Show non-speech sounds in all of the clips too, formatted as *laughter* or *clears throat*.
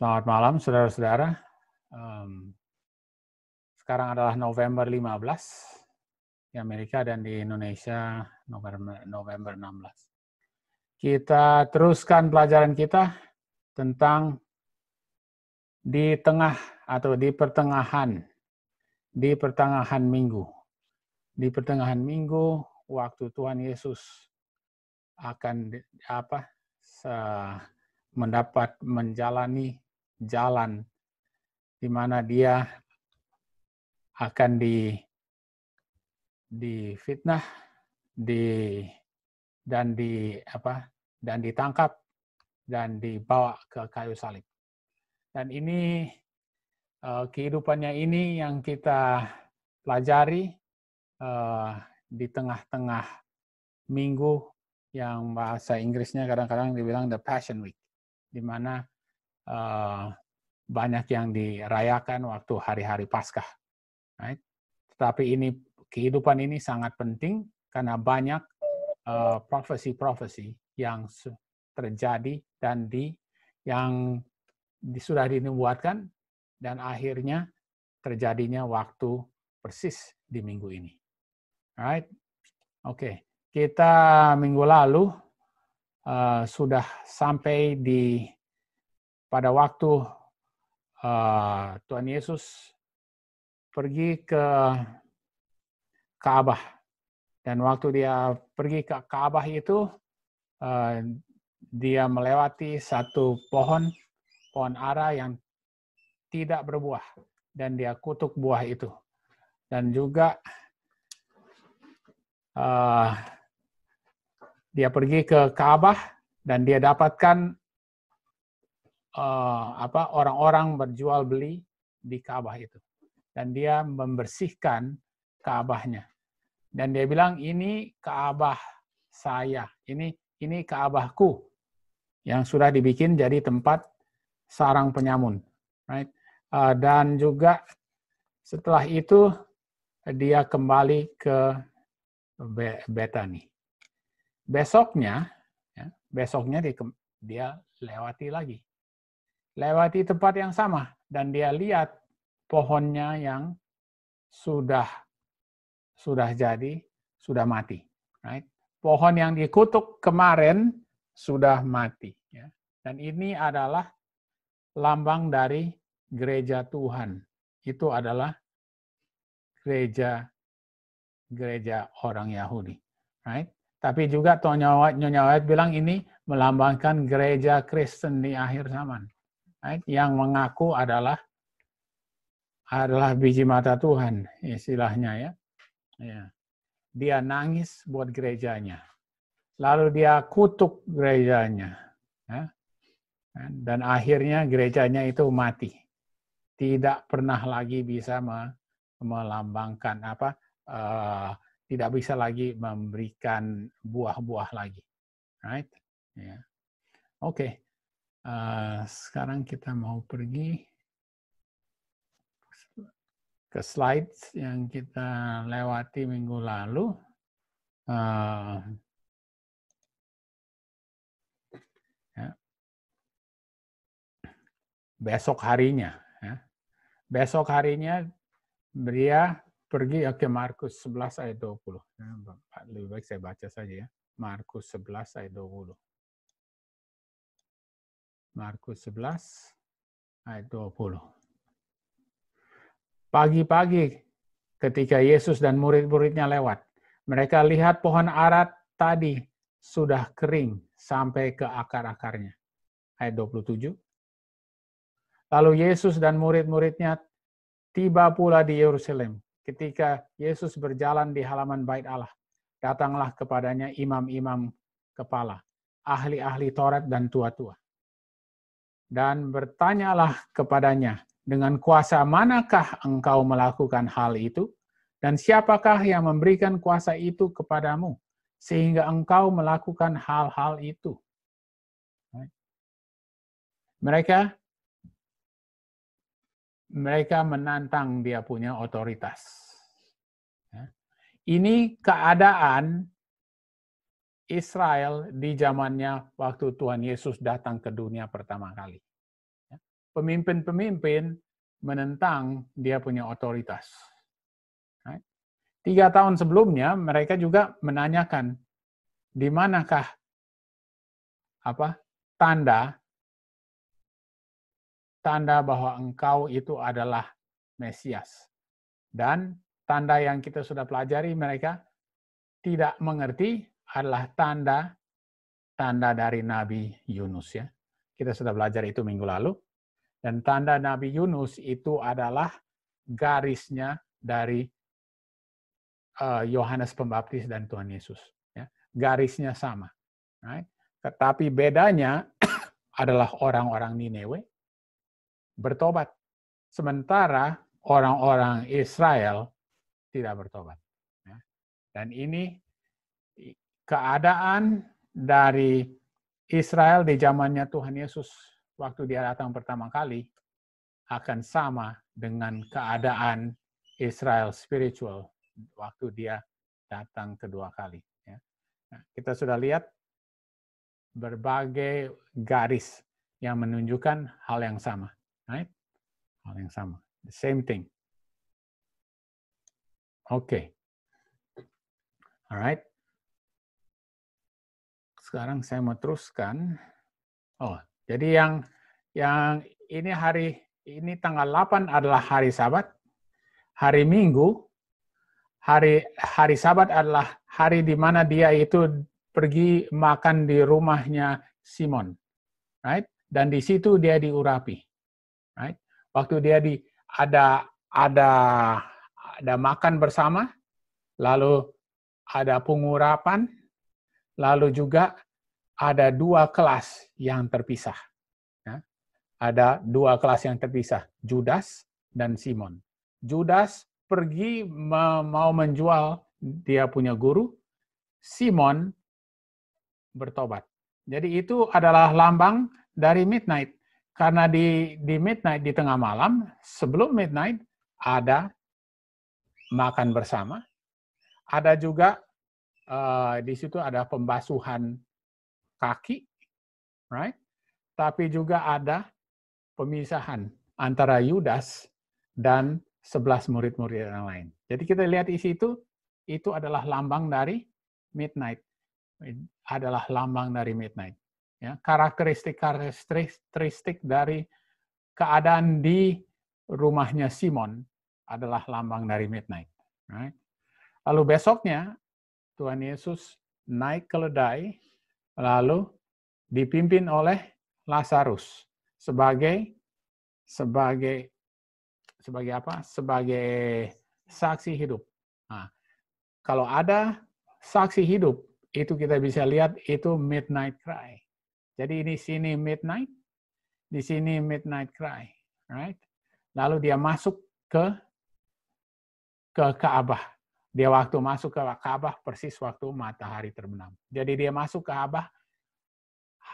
Selamat malam, saudara-saudara. Um, sekarang adalah November 15 di Amerika dan di Indonesia November, November 16. Kita teruskan pelajaran kita tentang di tengah atau di pertengahan, di pertengahan minggu. Di pertengahan minggu, waktu Tuhan Yesus akan apa mendapat menjalani jalan di mana dia akan di fitnah di dan di apa dan ditangkap dan dibawa ke kayu salib. Dan ini eh, kehidupannya ini yang kita pelajari eh, di tengah-tengah minggu yang bahasa Inggrisnya kadang-kadang dibilang the Passion Week, di mana Eh, banyak yang dirayakan waktu hari-hari Paskah. Right? Tetapi ini kehidupan ini sangat penting karena banyak profesi eh, profesi-profesi yang terjadi dan di yang sudah dinubuatkan dan akhirnya terjadinya waktu persis di minggu ini. Right? oke. Okay. Kita minggu lalu uh, sudah sampai di pada waktu uh, Tuhan Yesus pergi ke Ka'bah. Dan waktu dia pergi ke Ka'bah itu, uh, dia melewati satu pohon, pohon ara yang tidak berbuah. Dan dia kutuk buah itu. Dan juga uh, dia pergi ke Ka'bah dan dia dapatkan uh, apa orang-orang berjual beli di Ka'bah itu. Dan dia membersihkan Ka'bahnya. Dan dia bilang ini Ka'bah saya, ini ini Ka'bahku yang sudah dibikin jadi tempat sarang penyamun, right? Uh, dan juga setelah itu dia kembali ke Betani. Besoknya, ya, besoknya dia lewati lagi lewati tempat yang sama dan dia lihat pohonnya yang sudah sudah jadi, sudah mati. Right? Pohon yang dikutuk kemarin sudah mati. Ya. Dan ini adalah lambang dari gereja Tuhan. Itu adalah gereja gereja orang Yahudi. Right? Tapi juga Tonyawat Nyonyawat bilang ini melambangkan gereja Kristen di akhir zaman right? yang mengaku adalah adalah biji mata Tuhan istilahnya ya. ya. Dia nangis buat gerejanya. Lalu dia kutuk gerejanya. Ya. Kan? Dan akhirnya gerejanya itu mati. Tidak pernah lagi bisa melambangkan apa uh, tidak bisa lagi memberikan buah-buah lagi. Right? yeah. Oke. Okay. Uh, sekarang kita mau pergi ke slide yang kita lewati minggu lalu. Uh, ya. Besok harinya, ya. besok harinya dia pergi ke Markus 11 ayat 20. Ya, lebih baik saya baca saja ya. Markus 11 ayat 20. Markus 11 ayat 20. Pagi-pagi ketika Yesus dan murid-muridnya lewat, mereka lihat pohon arat tadi sudah kering sampai ke akar-akarnya. Ayat 27. Lalu Yesus dan murid-muridnya tiba pula di Yerusalem. Ketika Yesus berjalan di halaman bait Allah, datanglah kepadanya imam-imam kepala, ahli-ahli Taurat dan tua-tua dan bertanyalah kepadanya, dengan kuasa manakah engkau melakukan hal itu? Dan siapakah yang memberikan kuasa itu kepadamu, sehingga engkau melakukan hal-hal itu? Mereka mereka menantang dia punya otoritas. Ya. Ini keadaan Israel di zamannya waktu Tuhan Yesus datang ke dunia pertama kali. Ya. Pemimpin-pemimpin menentang dia punya otoritas. Tiga tahun sebelumnya mereka juga menanyakan di manakah apa tanda tanda bahwa engkau itu adalah Mesias. Dan tanda yang kita sudah pelajari mereka tidak mengerti adalah tanda tanda dari Nabi Yunus ya. Kita sudah belajar itu minggu lalu. Dan tanda Nabi Yunus itu adalah garisnya dari eh, Yohanes Pembaptis dan Tuhan Yesus. Ya. Garisnya sama. Tetapi bedanya *coughs* adalah orang-orang Nineveh bertobat. Sementara orang-orang Israel tidak bertobat. Ya. Dan ini keadaan dari Israel di zamannya Tuhan Yesus waktu dia datang pertama kali akan sama dengan keadaan Israel spiritual waktu dia datang kedua kali. Ya. Nah, kita sudah lihat berbagai garis yang menunjukkan hal yang sama. Right? Hal yang sama. The same thing. Oke. Okay. Alright. Sekarang saya mau teruskan. Oh, jadi yang yang ini hari ini tanggal 8 adalah hari Sabat. Hari Minggu hari hari Sabat adalah hari di mana dia itu pergi makan di rumahnya Simon. Right? Dan di situ dia diurapi. Right? Waktu dia di ada ada ada makan bersama, lalu ada pengurapan, Lalu juga ada dua kelas yang terpisah. Ya. Ada dua kelas yang terpisah, Judas dan Simon. Judas pergi mau menjual dia punya guru, Simon bertobat. Jadi itu adalah lambang dari midnight. Karena di, di midnight, di tengah malam, sebelum midnight, ada makan bersama. Ada juga Eh, di situ ada pembasuhan kaki, right? Tapi juga ada pemisahan antara Yudas dan sebelas murid-murid yang lain. Jadi kita lihat di situ itu adalah lambang dari midnight. Adalah lambang dari midnight. Ya, karakteristik-karakteristik dari keadaan di rumahnya Simon adalah lambang dari midnight. Right? Lalu besoknya Tuhan Yesus naik keledai lalu dipimpin oleh Lazarus sebagai sebagai sebagai apa? Sebagai saksi hidup. Nah, kalau ada saksi hidup itu kita bisa lihat itu midnight cry. Jadi ini sini midnight, di sini midnight cry, right? Lalu dia masuk ke ke Ka'bah. Dia waktu masuk ke Ka'bah persis waktu matahari terbenam. Jadi dia masuk ke Ka'bah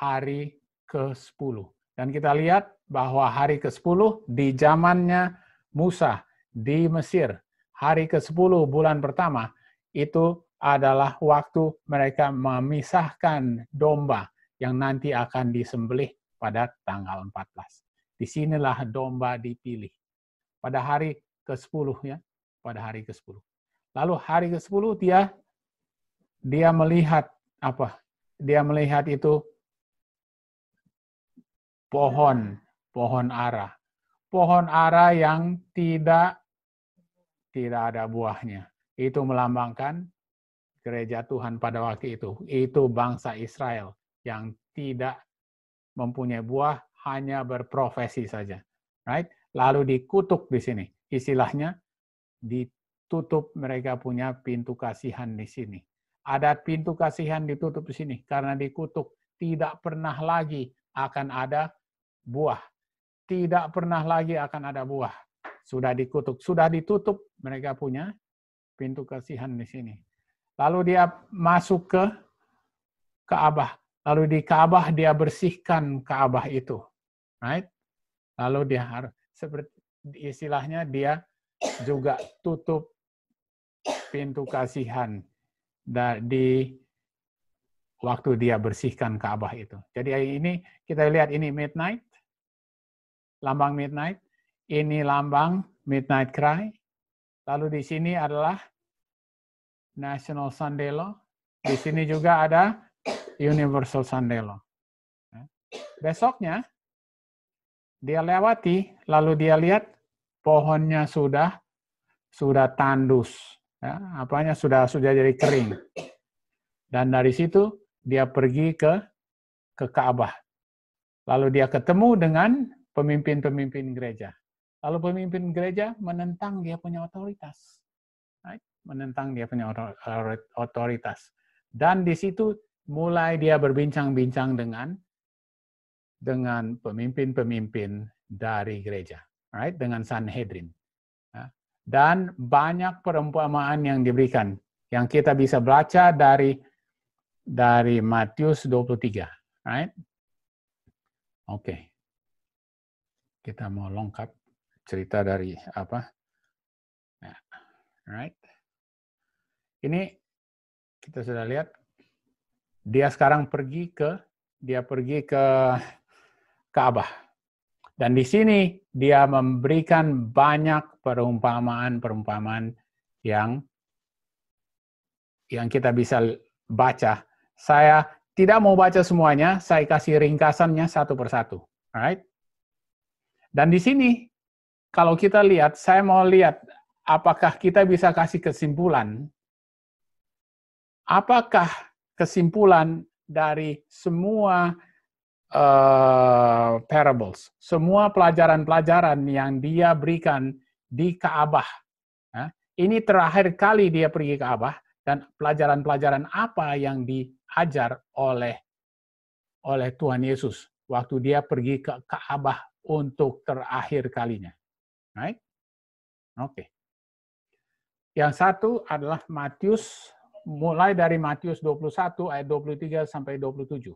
hari ke-10. Dan kita lihat bahwa hari ke-10 di zamannya Musa di Mesir, hari ke-10 bulan pertama, itu adalah waktu mereka memisahkan domba yang nanti akan disembelih pada tanggal 14. sinilah domba dipilih. Pada hari ke-10 ya, pada hari ke-10. Lalu hari ke-10 dia dia melihat apa? Dia melihat itu pohon, pohon ara. Pohon ara yang tidak tidak ada buahnya. Itu melambangkan gereja Tuhan pada waktu itu. Itu bangsa Israel yang tidak mempunyai buah, hanya berprofesi saja. Right? Lalu dikutuk di sini. Istilahnya di tutup mereka punya pintu kasihan di sini. Ada pintu kasihan ditutup di sini karena dikutuk. Tidak pernah lagi akan ada buah. Tidak pernah lagi akan ada buah. Sudah dikutuk, sudah ditutup mereka punya pintu kasihan di sini. Lalu dia masuk ke Ka'bah. Lalu di kaabah dia bersihkan kaabah itu. Right? Lalu dia harus seperti istilahnya dia juga tutup pintu kasihan di waktu dia bersihkan Ka'bah itu. Jadi ini kita lihat ini midnight, lambang midnight, ini lambang midnight cry, lalu di sini adalah National Sunday Law, di sini juga ada Universal Sunday Law. Ya. Besoknya dia lewati, lalu dia lihat pohonnya sudah sudah tandus, ya, apanya sudah sudah jadi kering. Dan dari situ dia pergi ke ke Ka'bah. Lalu dia ketemu dengan pemimpin-pemimpin gereja. Lalu pemimpin gereja menentang dia punya otoritas. Menentang dia punya otoritas. Dan di situ mulai dia berbincang-bincang dengan dengan pemimpin-pemimpin dari gereja, right? Dengan Sanhedrin dan banyak perumpamaan yang diberikan yang kita bisa baca dari dari Matius 23, right? Oke. Okay. Kita mau lengkap cerita dari apa? Ya, right? Ini kita sudah lihat dia sekarang pergi ke dia pergi ke Ka'bah. Dan di sini dia memberikan banyak perumpamaan-perumpamaan yang yang kita bisa baca. Saya tidak mau baca semuanya, saya kasih ringkasannya satu persatu. Alright? Dan di sini, kalau kita lihat, saya mau lihat apakah kita bisa kasih kesimpulan. Apakah kesimpulan dari semua uh, parables, semua pelajaran-pelajaran yang dia berikan di Kaabah. Nah, ini terakhir kali dia pergi ke Kaabah dan pelajaran-pelajaran apa yang diajar oleh oleh Tuhan Yesus waktu dia pergi ke Kaabah untuk terakhir kalinya. Right? Oke. Okay. Yang satu adalah Matius mulai dari Matius 21 ayat 23 sampai 27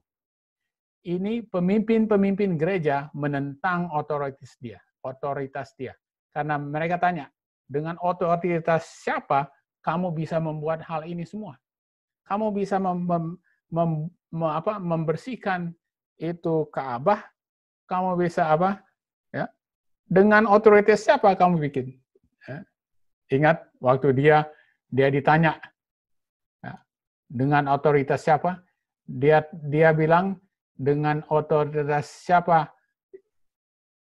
ini pemimpin-pemimpin gereja menentang otoritas dia, otoritas dia. Karena mereka tanya, dengan otoritas siapa kamu bisa membuat hal ini semua? Kamu bisa mem, mem, mem, mem, apa, membersihkan itu Ka'bah, kamu bisa apa? Ya. Dengan otoritas siapa kamu bikin? Ya. Ingat waktu dia dia ditanya ya. dengan otoritas siapa? Dia dia bilang dengan otoritas siapa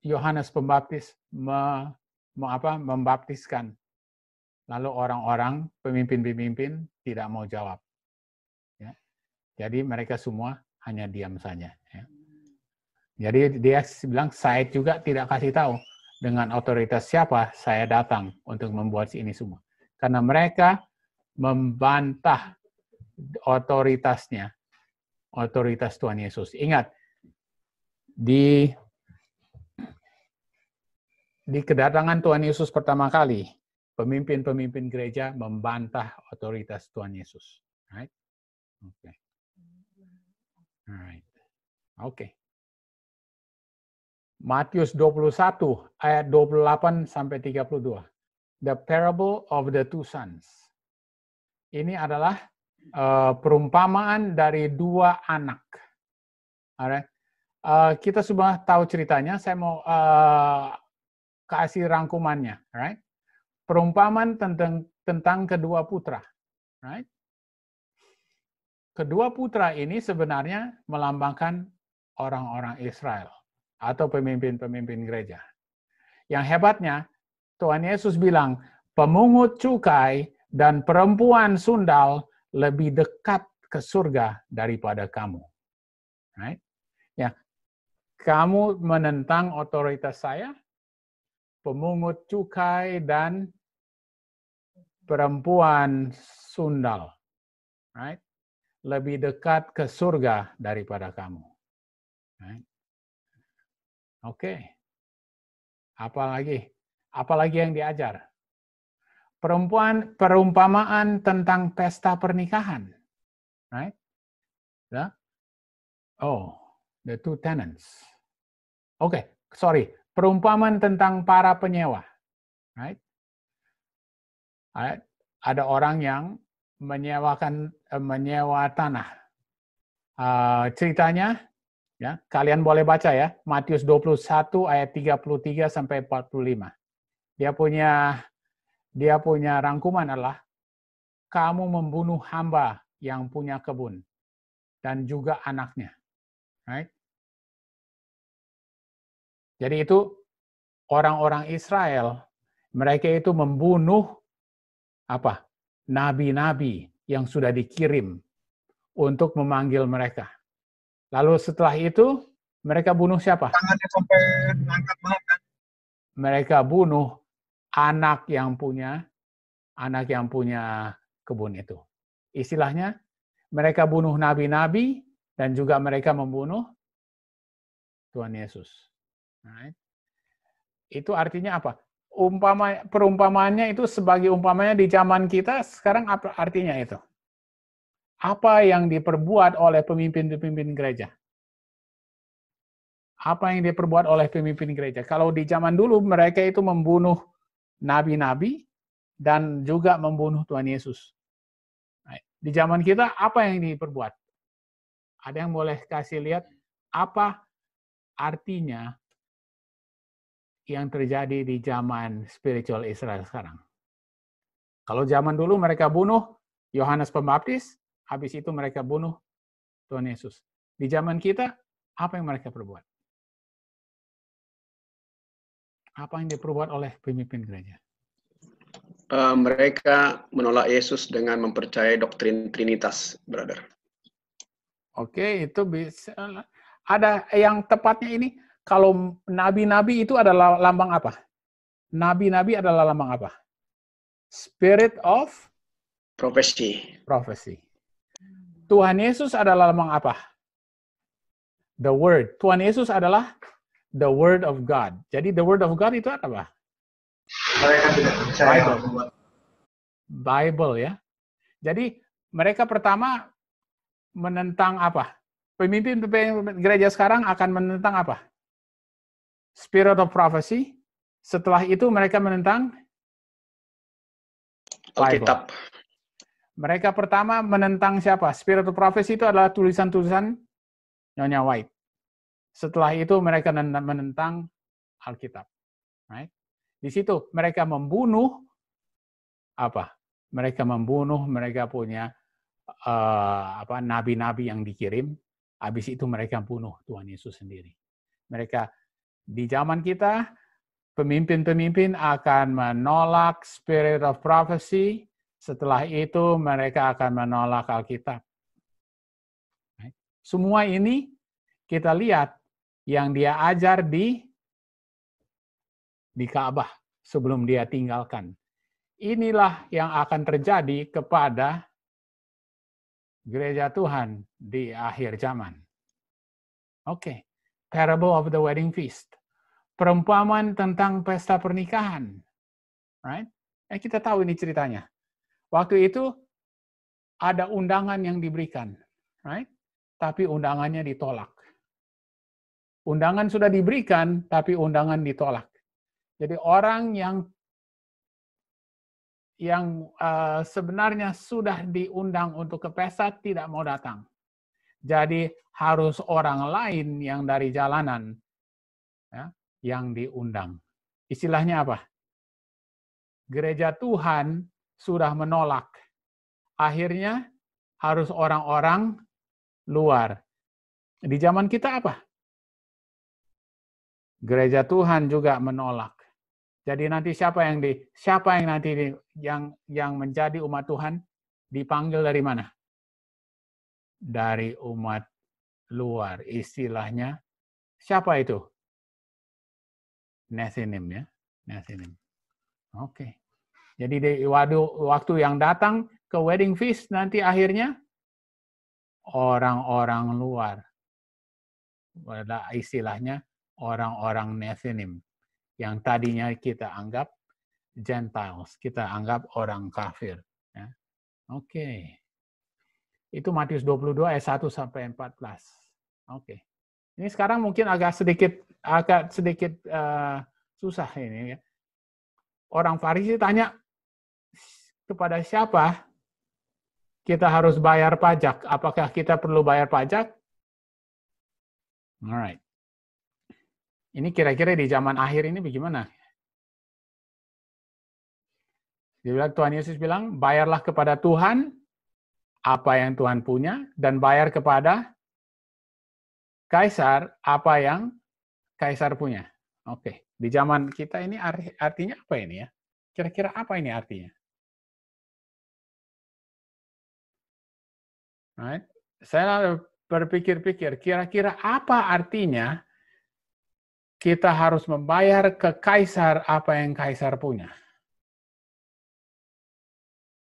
Yohanes Pembaptis me, apa, membaptiskan. Lalu orang-orang, pemimpin-pemimpin tidak mau jawab. Ya. Jadi mereka semua hanya diam saja. Ya. Jadi dia bilang, saya juga tidak kasih tahu dengan otoritas siapa saya datang untuk membuat ini semua. Karena mereka membantah otoritasnya otoritas Tuhan Yesus. Ingat, di di kedatangan Tuhan Yesus pertama kali, pemimpin-pemimpin gereja membantah otoritas Tuhan Yesus. Right? Oke. Okay. Right. Oke. Okay. Matius 21 ayat 28 sampai 32. The parable of the two sons. Ini adalah Eh, perumpamaan dari dua anak. Alright. Uh, kita sudah tahu ceritanya, saya mau uh, kasih rangkumannya, right? Perumpamaan tentang tentang kedua putra, right? Kedua putra ini sebenarnya melambangkan orang-orang Israel atau pemimpin-pemimpin gereja. Yang hebatnya, Tuhan Yesus bilang, pemungut cukai dan perempuan sundal lebih dekat ke surga daripada kamu. Right? Ya. Kamu menentang otoritas saya, pemungut cukai dan perempuan sundal. Right? Lebih dekat ke surga daripada kamu. Right? Oke. Okay. Apalagi? Apalagi yang diajar? perempuan perumpamaan tentang pesta pernikahan. Right? Ya. oh, the two tenants. Oke, okay, sorry. Perumpamaan tentang para penyewa. Right? Right? Ada orang yang menyewakan eh, menyewa tanah. Uh, ceritanya ya, kalian boleh baca ya, Matius 21 ayat 33 sampai 45. Dia punya dia punya rangkuman adalah kamu membunuh hamba yang punya kebun dan juga anaknya. Right? Jadi itu orang-orang Israel, mereka itu membunuh apa? nabi-nabi yang sudah dikirim untuk memanggil mereka. Lalu setelah itu mereka bunuh siapa? Kan? Mereka bunuh anak yang punya anak yang punya kebun itu. Istilahnya mereka bunuh nabi-nabi dan juga mereka membunuh Tuhan Yesus. Right. Itu artinya apa? Umpama perumpamannya itu sebagai umpamanya di zaman kita sekarang apa artinya itu? Apa yang diperbuat oleh pemimpin-pemimpin gereja? Apa yang diperbuat oleh pemimpin gereja? Kalau di zaman dulu mereka itu membunuh nabi-nabi dan juga membunuh Tuhan Yesus. di zaman kita apa yang diperbuat? Ada yang boleh kasih lihat apa artinya yang terjadi di zaman spiritual Israel sekarang? Kalau zaman dulu mereka bunuh Yohanes Pembaptis, habis itu mereka bunuh Tuhan Yesus. Di zaman kita, apa yang mereka perbuat? Apa yang diperbuat oleh pemimpin gereja? Uh, mereka menolak Yesus dengan mempercayai doktrin Trinitas, brother. Oke, itu bisa. Ada yang tepatnya ini, kalau nabi-nabi itu adalah lambang apa? Nabi-nabi adalah lambang apa? Spirit of prophecy. Prophecy. Tuhan Yesus adalah lambang apa? The Word. Tuhan Yesus adalah the word of God. Jadi the word of God itu apa? Mereka tidak percaya Bible. Bible ya. Jadi mereka pertama menentang apa? Pemimpin pemimpin gereja sekarang akan menentang apa? Spirit of prophecy. Setelah itu mereka menentang Alkitab. Mereka pertama menentang siapa? Spirit of prophecy itu adalah tulisan-tulisan Nyonya White. Setelah itu mereka menentang Alkitab. Right? Di situ mereka membunuh apa? Mereka membunuh, mereka punya uh, apa nabi-nabi yang dikirim. Habis itu mereka bunuh Tuhan Yesus sendiri. Mereka di zaman kita pemimpin-pemimpin akan menolak spirit of prophecy, setelah itu mereka akan menolak Alkitab. Semua ini kita lihat yang dia ajar di di Ka'bah sebelum dia tinggalkan. Inilah yang akan terjadi kepada gereja Tuhan di akhir zaman. Oke, okay. parable of the wedding feast. Perumpamaan tentang pesta pernikahan. Right? Eh, kita tahu ini ceritanya. Waktu itu ada undangan yang diberikan, right? Tapi undangannya ditolak. Undangan sudah diberikan, tapi undangan ditolak. Jadi orang yang yang uh, sebenarnya sudah diundang untuk ke pesta tidak mau datang. Jadi harus orang lain yang dari jalanan ya, yang diundang. Istilahnya apa? Gereja Tuhan sudah menolak. Akhirnya harus orang-orang luar. Di zaman kita apa? Gereja Tuhan juga menolak. Jadi nanti siapa yang di siapa yang nanti di, yang yang menjadi umat Tuhan dipanggil dari mana? Dari umat luar. Istilahnya siapa itu? Nesinim ya, Nesinim. Oke. Jadi di waktu yang datang ke wedding feast nanti akhirnya orang-orang luar. Istilahnya orang-orang Nethinim yang tadinya kita anggap Gentiles, kita anggap orang kafir. Ya. Oke. Okay. Itu Matius 22 ayat 1 sampai 14. Oke. Okay. Ini sekarang mungkin agak sedikit agak sedikit uh, susah ini ya. Orang Farisi tanya kepada siapa kita harus bayar pajak? Apakah kita perlu bayar pajak? Alright. Ini kira-kira di zaman akhir ini bagaimana? Dia bilang, Tuhan Yesus bilang, bayarlah kepada Tuhan apa yang Tuhan punya, dan bayar kepada Kaisar apa yang Kaisar punya. Oke, di zaman kita ini artinya apa ini ya? Kira-kira apa ini artinya? Right. Saya berpikir-pikir, kira-kira apa artinya kita harus membayar ke kaisar apa yang kaisar punya.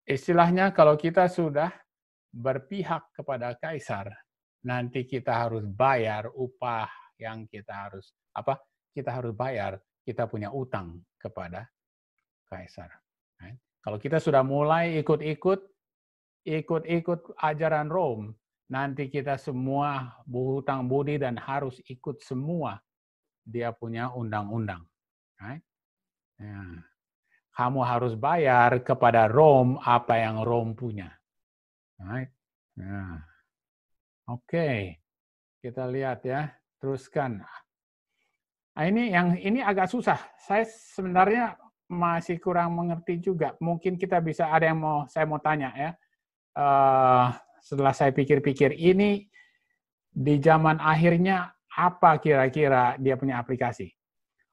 Istilahnya kalau kita sudah berpihak kepada kaisar, nanti kita harus bayar upah yang kita harus apa? Kita harus bayar, kita punya utang kepada kaisar. Kalau kita sudah mulai ikut-ikut ikut-ikut ajaran Rom, nanti kita semua berhutang budi dan harus ikut semua dia punya undang-undang. Ya. Kamu harus bayar kepada Rom apa yang Rom punya. Ya. Oke, okay. kita lihat ya. Teruskan. Nah, ini yang ini agak susah. Saya sebenarnya masih kurang mengerti juga. Mungkin kita bisa ada yang mau saya mau tanya ya. Uh, setelah saya pikir-pikir ini di zaman akhirnya apa kira-kira dia punya aplikasi.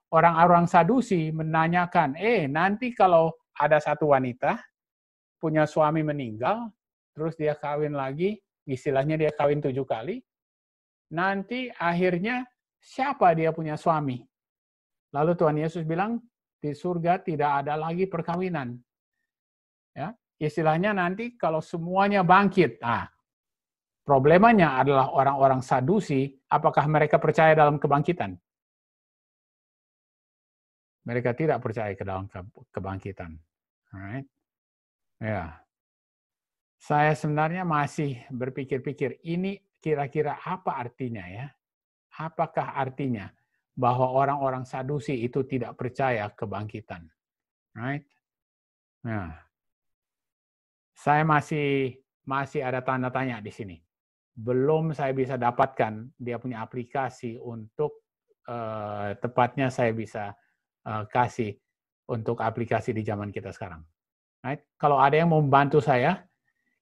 Orang-orang sadusi menanyakan, eh nanti kalau ada satu wanita punya suami meninggal, terus dia kawin lagi, istilahnya dia kawin tujuh kali, nanti akhirnya siapa dia punya suami? Lalu Tuhan Yesus bilang, di surga tidak ada lagi perkawinan. Ya, istilahnya nanti kalau semuanya bangkit, ah, Problemanya adalah orang-orang Sadusi, apakah mereka percaya dalam kebangkitan? Mereka tidak percaya ke dalam kebangkitan. Right? Ya. Yeah. Saya sebenarnya masih berpikir-pikir ini kira-kira apa artinya ya? Apakah artinya bahwa orang-orang Sadusi itu tidak percaya kebangkitan? Right? Nah, ya. saya masih masih ada tanda tanya di sini belum saya bisa dapatkan dia punya aplikasi untuk eh, tepatnya saya bisa eh, kasih untuk aplikasi di zaman kita sekarang. Right? Kalau ada yang mau membantu saya,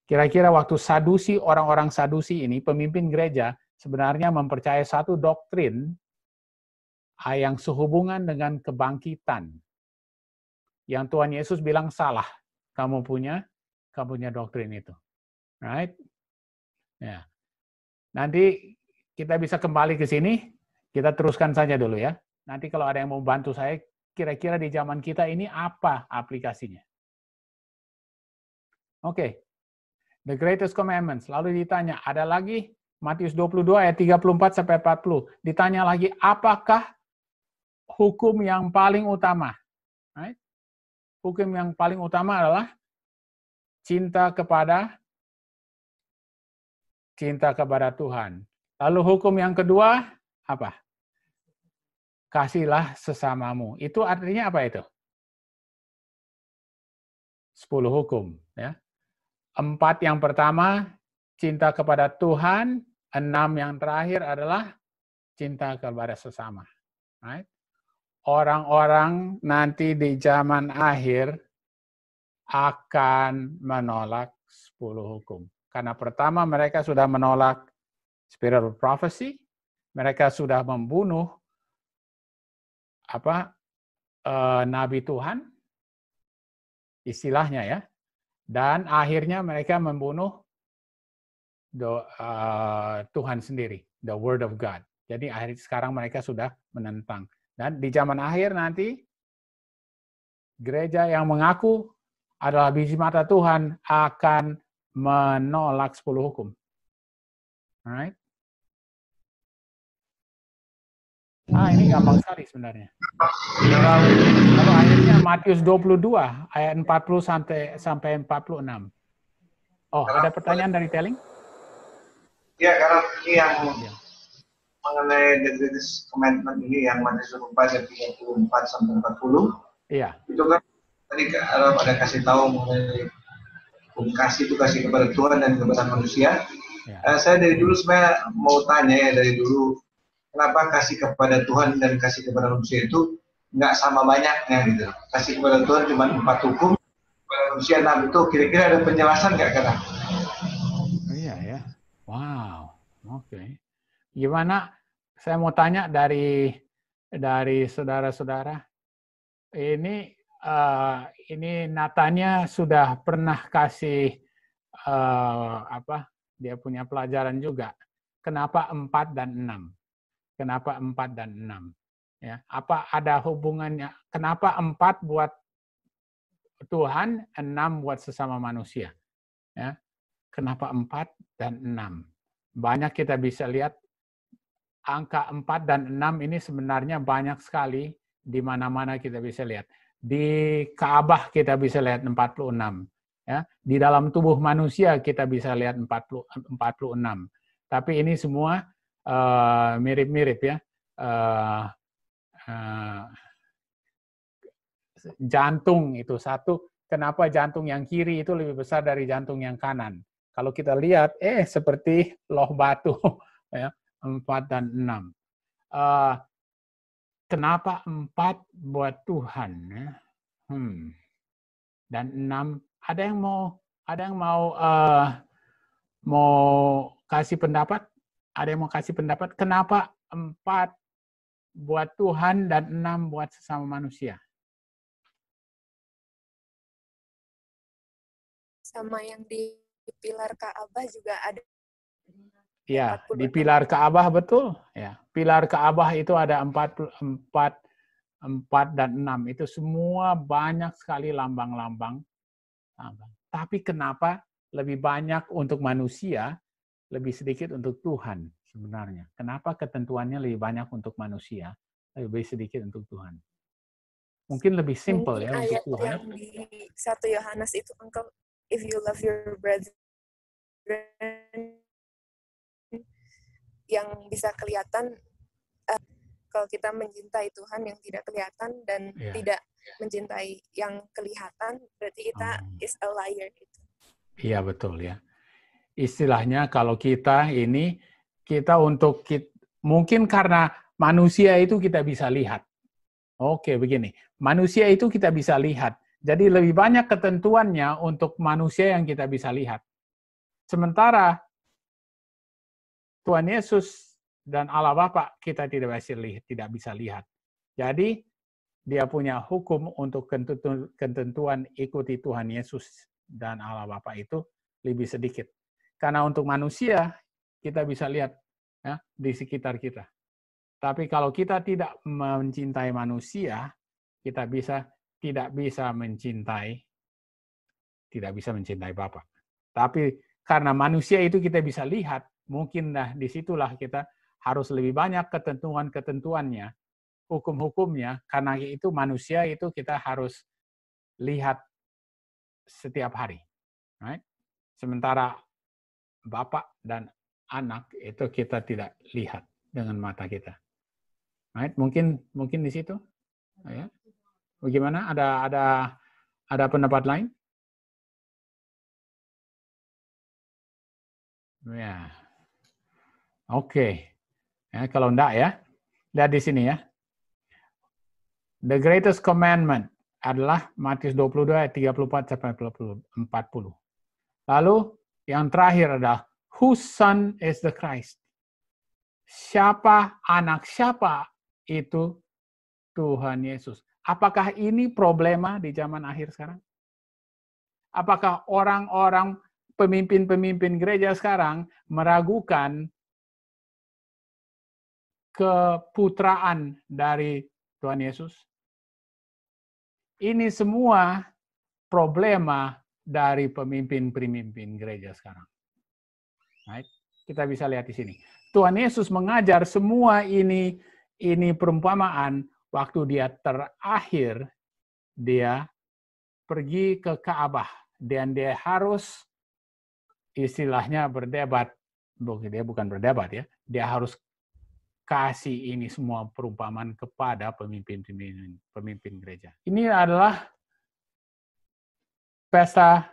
kira-kira waktu sadusi orang-orang sadusi ini pemimpin gereja sebenarnya mempercayai satu doktrin ah, yang sehubungan dengan kebangkitan. Yang Tuhan Yesus bilang salah. Kamu punya kamu punya doktrin itu. Right? Ya. Nanti kita bisa kembali ke sini, kita teruskan saja dulu ya. Nanti kalau ada yang mau bantu saya, kira-kira di zaman kita ini apa aplikasinya? Oke, okay. the greatest commandments. Lalu ditanya, ada lagi Matius 22 ayat 34 sampai 40. Ditanya lagi, apakah hukum yang paling utama? Hukum yang paling utama adalah cinta kepada cinta kepada Tuhan. Lalu hukum yang kedua apa? Kasihlah sesamamu. Itu artinya apa itu? Sepuluh hukum. Ya. Empat yang pertama, cinta kepada Tuhan. Enam yang terakhir adalah cinta kepada sesama. Right? Orang-orang nanti di zaman akhir akan menolak sepuluh hukum. Karena pertama mereka sudah menolak spirit of prophecy, mereka sudah membunuh apa eh, nabi Tuhan istilahnya ya. Dan akhirnya mereka membunuh the, uh, Tuhan sendiri, the word of God. Jadi akhir sekarang mereka sudah menentang. Dan di zaman akhir nanti gereja yang mengaku adalah biji mata Tuhan akan menolak 10 hukum. Alright. Ah, ini gampang sekali sebenarnya. Kalau ayatnya Matius 22 ayat 40 sampai sampai 46. Oh, ada pertanyaan dari Telling? Ya, karena ini yang ya. mengenai the greatest commandment ini yang Matius 24 ayat 34 sampai 40. Iya. Itu kan tadi eh, ada kasih tahu mengenai kasih itu kasih kepada Tuhan dan kepada manusia. Ya. Uh, saya dari dulu sebenarnya mau tanya ya dari dulu kenapa kasih kepada Tuhan dan kasih kepada manusia itu nggak sama banyaknya gitu. Kasih kepada Tuhan cuma empat hukum, kepada manusia enam itu kira-kira ada penjelasan nggak kata? Iya ya. Wow. Oke. Okay. Gimana? Saya mau tanya dari dari saudara-saudara ini uh, ini Natanya sudah pernah kasih uh, apa? Dia punya pelajaran juga. Kenapa 4 dan 6? Kenapa 4 dan 6? Ya, apa ada hubungannya? Kenapa 4 buat Tuhan, 6 buat sesama manusia? Ya. Kenapa 4 dan 6? Banyak kita bisa lihat angka 4 dan 6 ini sebenarnya banyak sekali di mana-mana kita bisa lihat di Kaabah kita bisa lihat 46. Ya, di dalam tubuh manusia kita bisa lihat 40, 46. Tapi ini semua eh, mirip-mirip uh, ya. Uh, uh, jantung itu satu. Kenapa jantung yang kiri itu lebih besar dari jantung yang kanan? Kalau kita lihat, eh seperti loh batu *laughs* ya, 4 dan 6. Uh, kenapa empat buat Tuhan ya? hmm. dan enam ada yang mau ada yang mau uh, mau kasih pendapat ada yang mau kasih pendapat kenapa empat buat Tuhan dan enam buat sesama manusia sama yang di pilar Kaabah juga ada Ya, di pilar Ka'bah betul. Ya, pilar Ka'bah itu ada empat, empat, empat dan enam. Itu semua banyak sekali lambang-lambang. Tapi kenapa lebih banyak untuk manusia, lebih sedikit untuk Tuhan sebenarnya? Kenapa ketentuannya lebih banyak untuk manusia, lebih sedikit untuk Tuhan? Mungkin lebih simple ya untuk Tuhan. Yang di satu Yohanes itu, Uncle, if you love your brethren, yang bisa kelihatan uh, kalau kita mencintai Tuhan yang tidak kelihatan dan yeah. tidak yeah. mencintai yang kelihatan berarti kita hmm. is a liar gitu. Iya betul ya. Istilahnya kalau kita ini kita untuk kita, mungkin karena manusia itu kita bisa lihat. Oke, begini. Manusia itu kita bisa lihat. Jadi lebih banyak ketentuannya untuk manusia yang kita bisa lihat. Sementara Tuhan Yesus dan Allah Bapa kita tidak bisa lihat, tidak bisa lihat. Jadi dia punya hukum untuk ketentuan ikuti Tuhan Yesus dan Allah Bapa itu lebih sedikit. Karena untuk manusia kita bisa lihat ya, di sekitar kita. Tapi kalau kita tidak mencintai manusia, kita bisa tidak bisa mencintai tidak bisa mencintai Bapa. Tapi karena manusia itu kita bisa lihat, Mungkin nah disitulah kita harus lebih banyak ketentuan-ketentuannya, hukum-hukumnya, karena itu manusia itu kita harus lihat setiap hari. Right? Sementara bapak dan anak itu kita tidak lihat dengan mata kita. Right? Mungkin mungkin di situ. Ya. Bagaimana? Ada ada ada pendapat lain? Ya. Oke. Okay. Ya, kalau enggak ya, lihat di sini ya. The greatest commandment adalah Matius 22 ayat 34 sampai 40. Lalu yang terakhir adalah whose son is the Christ? Siapa anak siapa itu Tuhan Yesus? Apakah ini problema di zaman akhir sekarang? Apakah orang-orang pemimpin-pemimpin gereja sekarang meragukan keputraan dari Tuhan Yesus? Ini semua problema dari pemimpin-pemimpin gereja sekarang. Right? Kita bisa lihat di sini. Tuhan Yesus mengajar semua ini ini perumpamaan waktu dia terakhir dia pergi ke Kaabah dan dia harus istilahnya berdebat. Dia bukan berdebat ya. Dia harus kasih ini semua perumpamaan kepada pemimpin-pemimpin pemimpin gereja. Ini adalah pesta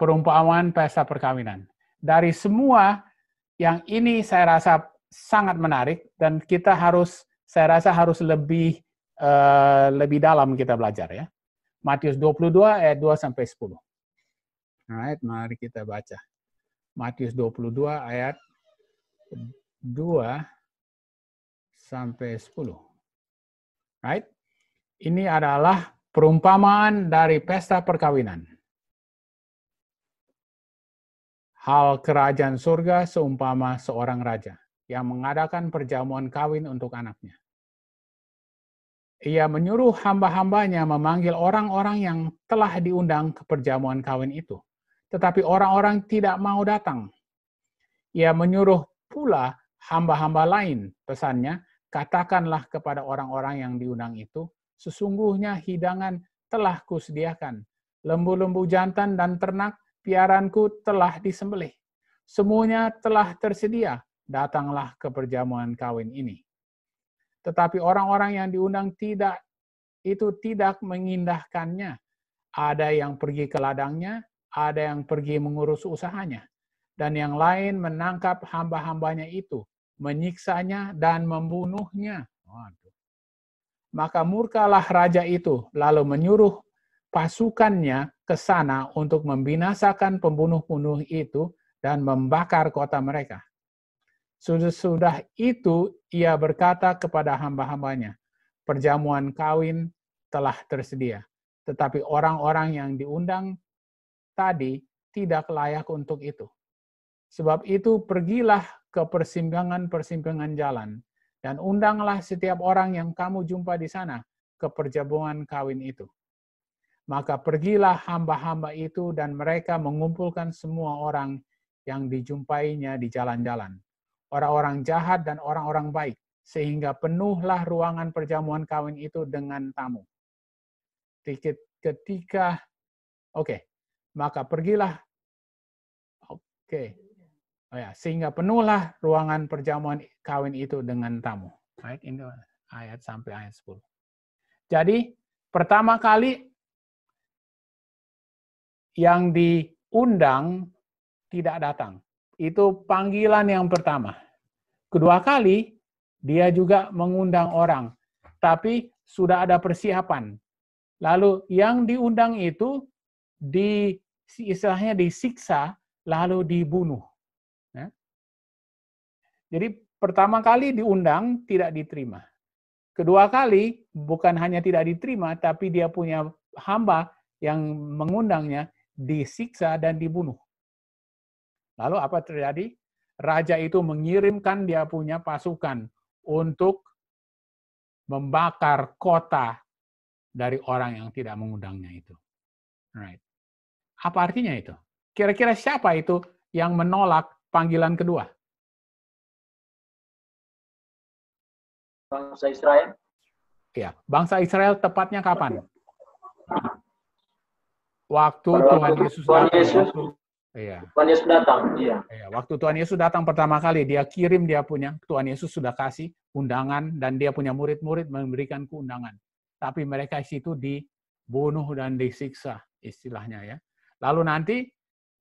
perumpamaan pesta perkawinan. Dari semua yang ini saya rasa sangat menarik dan kita harus saya rasa harus lebih uh, lebih dalam kita belajar ya. Matius 22 ayat 2 sampai 10. Alright, mari kita baca. Matius 22 ayat 2 sampai 10. Right? Ini adalah perumpamaan dari pesta perkawinan. Hal kerajaan surga seumpama seorang raja yang mengadakan perjamuan kawin untuk anaknya. Ia menyuruh hamba-hambanya memanggil orang-orang yang telah diundang ke perjamuan kawin itu, tetapi orang-orang tidak mau datang. Ia menyuruh pula hamba-hamba lain, pesannya, Katakanlah kepada orang-orang yang diundang itu, sesungguhnya hidangan telah kusediakan. Lembu-lembu jantan dan ternak piaranku telah disembelih. Semuanya telah tersedia, datanglah ke perjamuan kawin ini. Tetapi orang-orang yang diundang tidak itu tidak mengindahkannya. Ada yang pergi ke ladangnya, ada yang pergi mengurus usahanya, dan yang lain menangkap hamba-hambanya itu menyiksanya dan membunuhnya. Maka murkalah raja itu, lalu menyuruh pasukannya ke sana untuk membinasakan pembunuh-pembunuh itu dan membakar kota mereka. Sudah-sudah itu ia berkata kepada hamba-hambanya, perjamuan kawin telah tersedia, tetapi orang-orang yang diundang tadi tidak layak untuk itu. Sebab itu pergilah ke persimpangan-persimpangan jalan, dan undanglah setiap orang yang kamu jumpa di sana ke perjamuan kawin itu. Maka pergilah hamba-hamba itu dan mereka mengumpulkan semua orang yang dijumpainya di jalan-jalan, orang-orang jahat dan orang-orang baik, sehingga penuhlah ruangan perjamuan kawin itu dengan tamu. Ketika, oke, okay, maka pergilah, oke, okay, Oh ya, sehingga penuhlah ruangan perjamuan kawin itu dengan tamu. Baik, Ini ayat sampai ayat 10. Jadi, pertama kali yang diundang tidak datang. Itu panggilan yang pertama. Kedua kali, dia juga mengundang orang. Tapi sudah ada persiapan. Lalu yang diundang itu di istilahnya disiksa lalu dibunuh. Jadi pertama kali diundang tidak diterima. Kedua kali bukan hanya tidak diterima, tapi dia punya hamba yang mengundangnya disiksa dan dibunuh. Lalu apa terjadi? Raja itu mengirimkan dia punya pasukan untuk membakar kota dari orang yang tidak mengundangnya itu. Right. Apa artinya itu? Kira-kira siapa itu yang menolak panggilan kedua? bangsa Israel? Ya, bangsa Israel tepatnya kapan? Waktu Pada Tuhan waktu Yesus Tuhan datang. Yesus, iya. Tuhan Yesus datang, iya. iya. Waktu Tuhan Yesus datang pertama kali, dia kirim dia punya, Tuhan Yesus sudah kasih undangan, dan dia punya murid-murid memberikan keundangan. Tapi mereka situ dibunuh dan disiksa, istilahnya ya. Lalu nanti,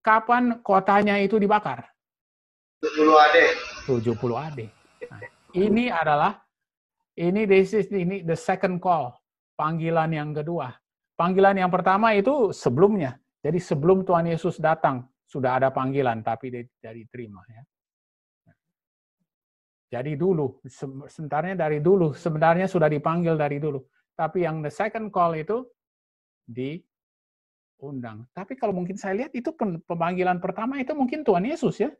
kapan kotanya itu dibakar? 70 AD. 70 AD. Nah, ini adalah ini this is ini the second call, panggilan yang kedua. Panggilan yang pertama itu sebelumnya. Jadi sebelum Tuhan Yesus datang sudah ada panggilan tapi tidak diterima ya. Jadi dulu, sebenarnya dari dulu, sebenarnya sudah dipanggil dari dulu. Tapi yang the second call itu diundang. Tapi kalau mungkin saya lihat itu pemanggilan pertama itu mungkin Tuhan Yesus ya.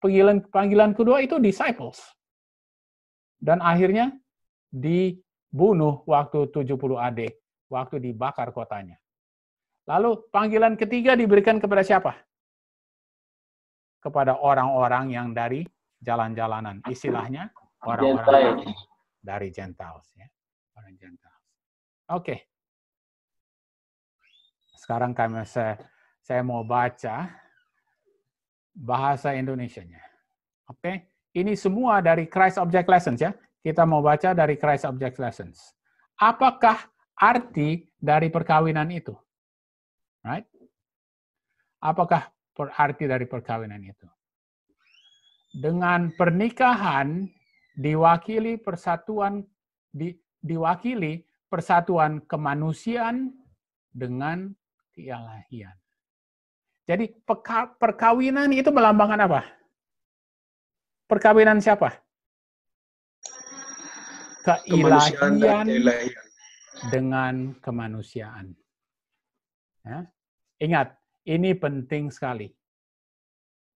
Panggilan panggilan kedua itu disciples. Dan akhirnya dibunuh waktu 70 AD, waktu dibakar kotanya. Lalu panggilan ketiga diberikan kepada siapa? Kepada orang-orang yang dari jalan-jalanan. Istilahnya orang-orang dari Gentiles. Ya. Oke. Okay. Sekarang kami saya, saya mau baca bahasa Indonesia nya Oke. Okay? Ini semua dari Christ Object Lessons ya. Kita mau baca dari Christ Object Lessons. Apakah arti dari perkawinan itu? Right? Apakah arti dari perkawinan itu? Dengan pernikahan diwakili persatuan di, diwakili persatuan kemanusiaan dengan keilahian. Jadi perkawinan itu melambangkan apa? Perkawinan siapa? keilahian, dengan kemanusiaan. Ya. Ingat, ini penting sekali.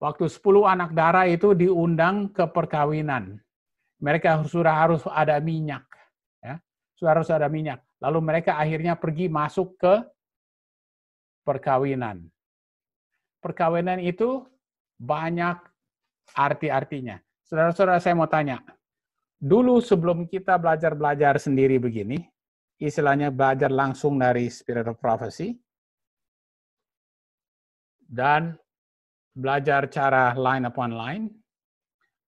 Waktu 10 anak darah itu diundang ke perkawinan. Mereka sudah harus ada minyak. Ya. Sudah harus ada minyak. Lalu mereka akhirnya pergi masuk ke perkawinan. Perkawinan itu banyak arti-artinya. Saudara-saudara, saya mau tanya dulu sebelum kita belajar-belajar sendiri begini, istilahnya belajar langsung dari Spirit of Prophecy, dan belajar cara line upon line,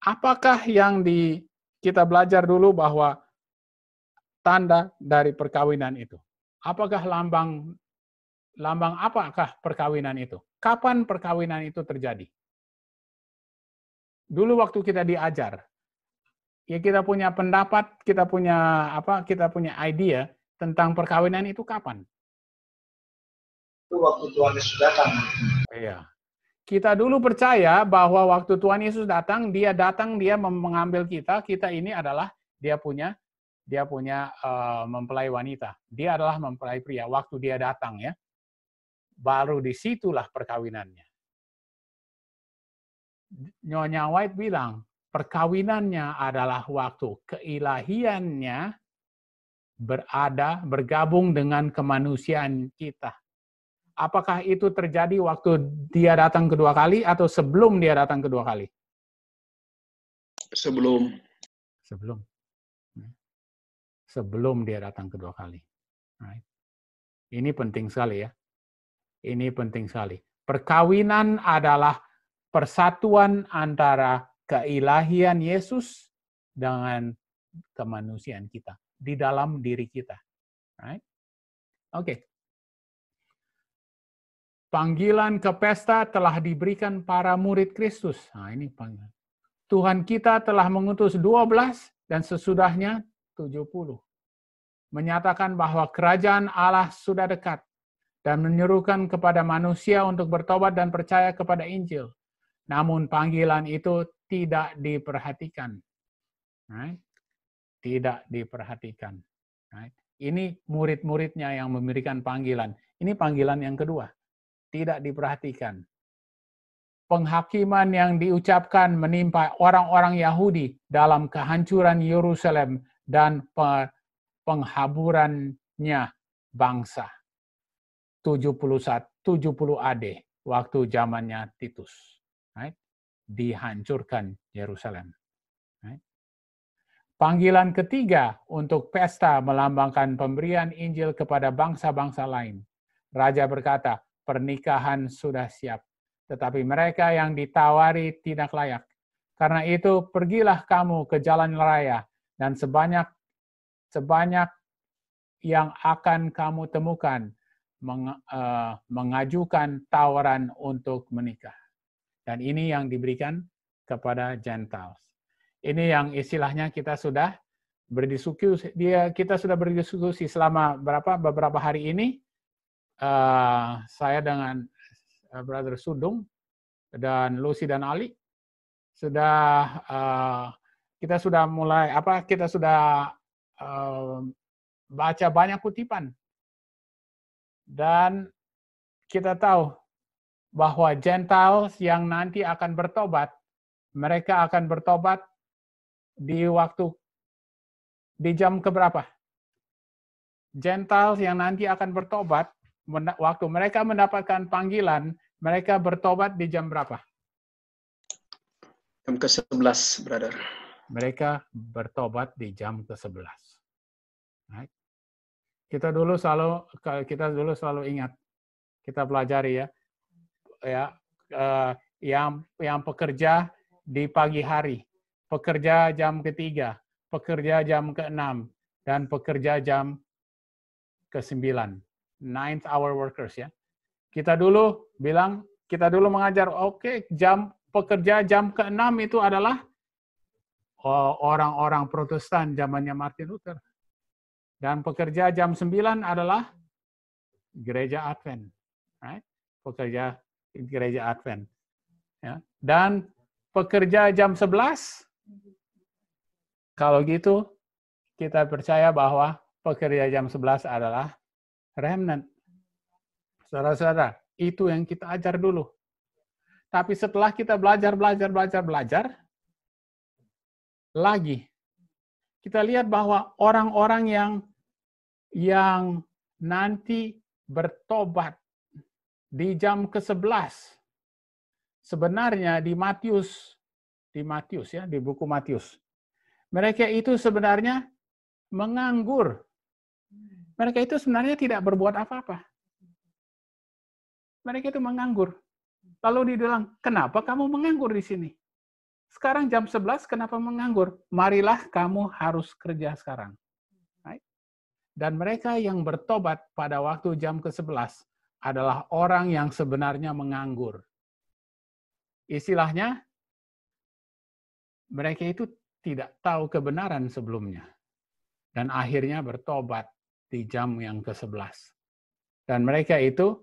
apakah yang di kita belajar dulu bahwa tanda dari perkawinan itu? Apakah lambang lambang apakah perkawinan itu? Kapan perkawinan itu terjadi? Dulu waktu kita diajar, ya kita punya pendapat, kita punya apa, kita punya idea tentang perkawinan itu kapan? Itu waktu Tuhan Yesus datang. Iya. Kita dulu percaya bahwa waktu Tuhan Yesus datang, dia datang, dia mengambil kita, kita ini adalah dia punya dia punya uh, mempelai wanita. Dia adalah mempelai pria waktu dia datang ya. Baru disitulah perkawinannya. Nyonya White bilang, perkawinannya adalah waktu keilahiannya berada bergabung dengan kemanusiaan kita. Apakah itu terjadi waktu dia datang kedua kali atau sebelum dia datang kedua kali? Sebelum. Sebelum. Hmm. Sebelum dia datang kedua kali. Ini penting sekali ya. Ini penting sekali. Perkawinan adalah persatuan antara keilahian Yesus dengan kemanusiaan kita di dalam diri kita. Right? Oke. Okay. Panggilan ke pesta telah diberikan para murid Kristus. Nah, ini panggilan. Tuhan kita telah mengutus 12 dan sesudahnya 70. Menyatakan bahwa kerajaan Allah sudah dekat dan menyerukan kepada manusia untuk bertobat dan percaya kepada Injil. Namun panggilan itu tidak diperhatikan. Right? Tidak diperhatikan. Right? Ini murid-muridnya yang memberikan panggilan. Ini panggilan yang kedua. Tidak diperhatikan. Penghakiman yang diucapkan menimpa orang-orang Yahudi dalam kehancuran Yerusalem dan penghaburannya bangsa. 71, 70 AD waktu zamannya Titus. Right? dihancurkan Yerusalem. Panggilan ketiga untuk pesta melambangkan pemberian Injil kepada bangsa-bangsa lain. Raja berkata, pernikahan sudah siap, tetapi mereka yang ditawari tidak layak. Karena itu, pergilah kamu ke jalan raya, dan sebanyak sebanyak yang akan kamu temukan eh, mengajukan tawaran untuk menikah. Dan ini yang diberikan kepada Gentiles. Ini yang istilahnya kita sudah berdiskusi dia kita sudah berdiskusi selama berapa beberapa hari ini eh, saya dengan eh, Brother Sudung dan Lucy dan Ali sudah eh, kita sudah mulai apa kita sudah baca banyak kutipan dan kita tahu bahwa Gentiles yang nanti akan bertobat, mereka akan bertobat di waktu di jam keberapa? Gentiles yang nanti akan bertobat, waktu mereka mendapatkan panggilan, mereka bertobat di jam berapa? Jam ke-11, brother. Mereka bertobat di jam ke-11. Kita dulu selalu kita dulu selalu ingat, kita pelajari ya, ya uh, yang yang pekerja di pagi hari, pekerja jam ketiga, pekerja jam keenam, dan pekerja jam kesembilan. Ninth hour workers ya. Kita dulu bilang, kita dulu mengajar, oke okay, jam pekerja jam keenam itu adalah oh, orang-orang Protestan zamannya Martin Luther. Dan pekerja jam sembilan adalah gereja Advent. Right? Pekerja gereja Advent. Ya. Dan pekerja jam 11, kalau gitu kita percaya bahwa pekerja jam 11 adalah remnant. Saudara-saudara, itu yang kita ajar dulu. Tapi setelah kita belajar, belajar, belajar, belajar, lagi kita lihat bahwa orang-orang yang yang nanti bertobat di jam ke-11. Sebenarnya di Matius, di Matius ya, di buku Matius. Mereka itu sebenarnya menganggur. Mereka itu sebenarnya tidak berbuat apa-apa. Mereka itu menganggur. Lalu dibilang, kenapa kamu menganggur di sini? Sekarang jam 11, kenapa menganggur? Marilah kamu harus kerja sekarang. Dan mereka yang bertobat pada waktu jam ke-11, adalah orang yang sebenarnya menganggur. Istilahnya, mereka itu tidak tahu kebenaran sebelumnya. Dan akhirnya bertobat di jam yang ke-11. Dan mereka itu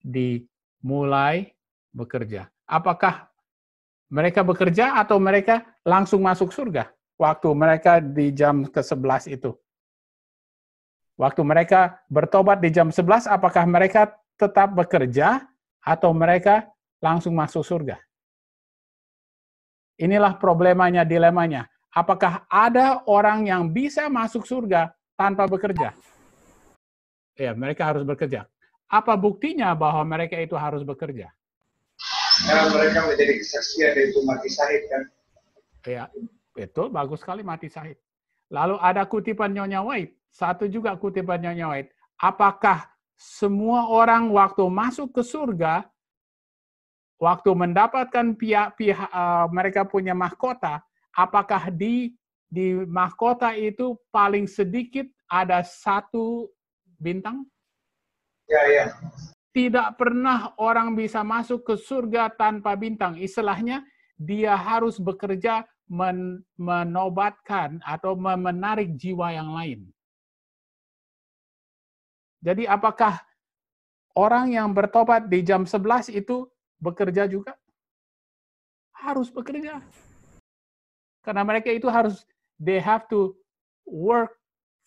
dimulai bekerja. Apakah mereka bekerja atau mereka langsung masuk surga? Waktu mereka di jam ke-11 itu. Waktu mereka bertobat di jam 11, apakah mereka tetap bekerja atau mereka langsung masuk surga. Inilah problemanya, dilemanya. Apakah ada orang yang bisa masuk surga tanpa bekerja? Ya, mereka harus bekerja. Apa buktinya bahwa mereka itu harus bekerja? Karena mereka menjadi kesaksian itu mati sahid kan? Ya, betul. Bagus sekali mati syahid. Lalu ada kutipan Nyonya White. Satu juga kutipan Nyonya White. Apakah semua orang waktu masuk ke surga, waktu mendapatkan pihak-pihak uh, eh, mereka punya mahkota, apakah di di mahkota itu paling sedikit ada satu bintang? Ya, ya. Tidak pernah orang bisa masuk ke surga tanpa bintang. Istilahnya, dia harus bekerja men menobatkan atau menarik jiwa yang lain. Jadi apakah orang yang bertobat di jam 11 itu bekerja juga? Harus bekerja. Karena mereka itu harus, they have to work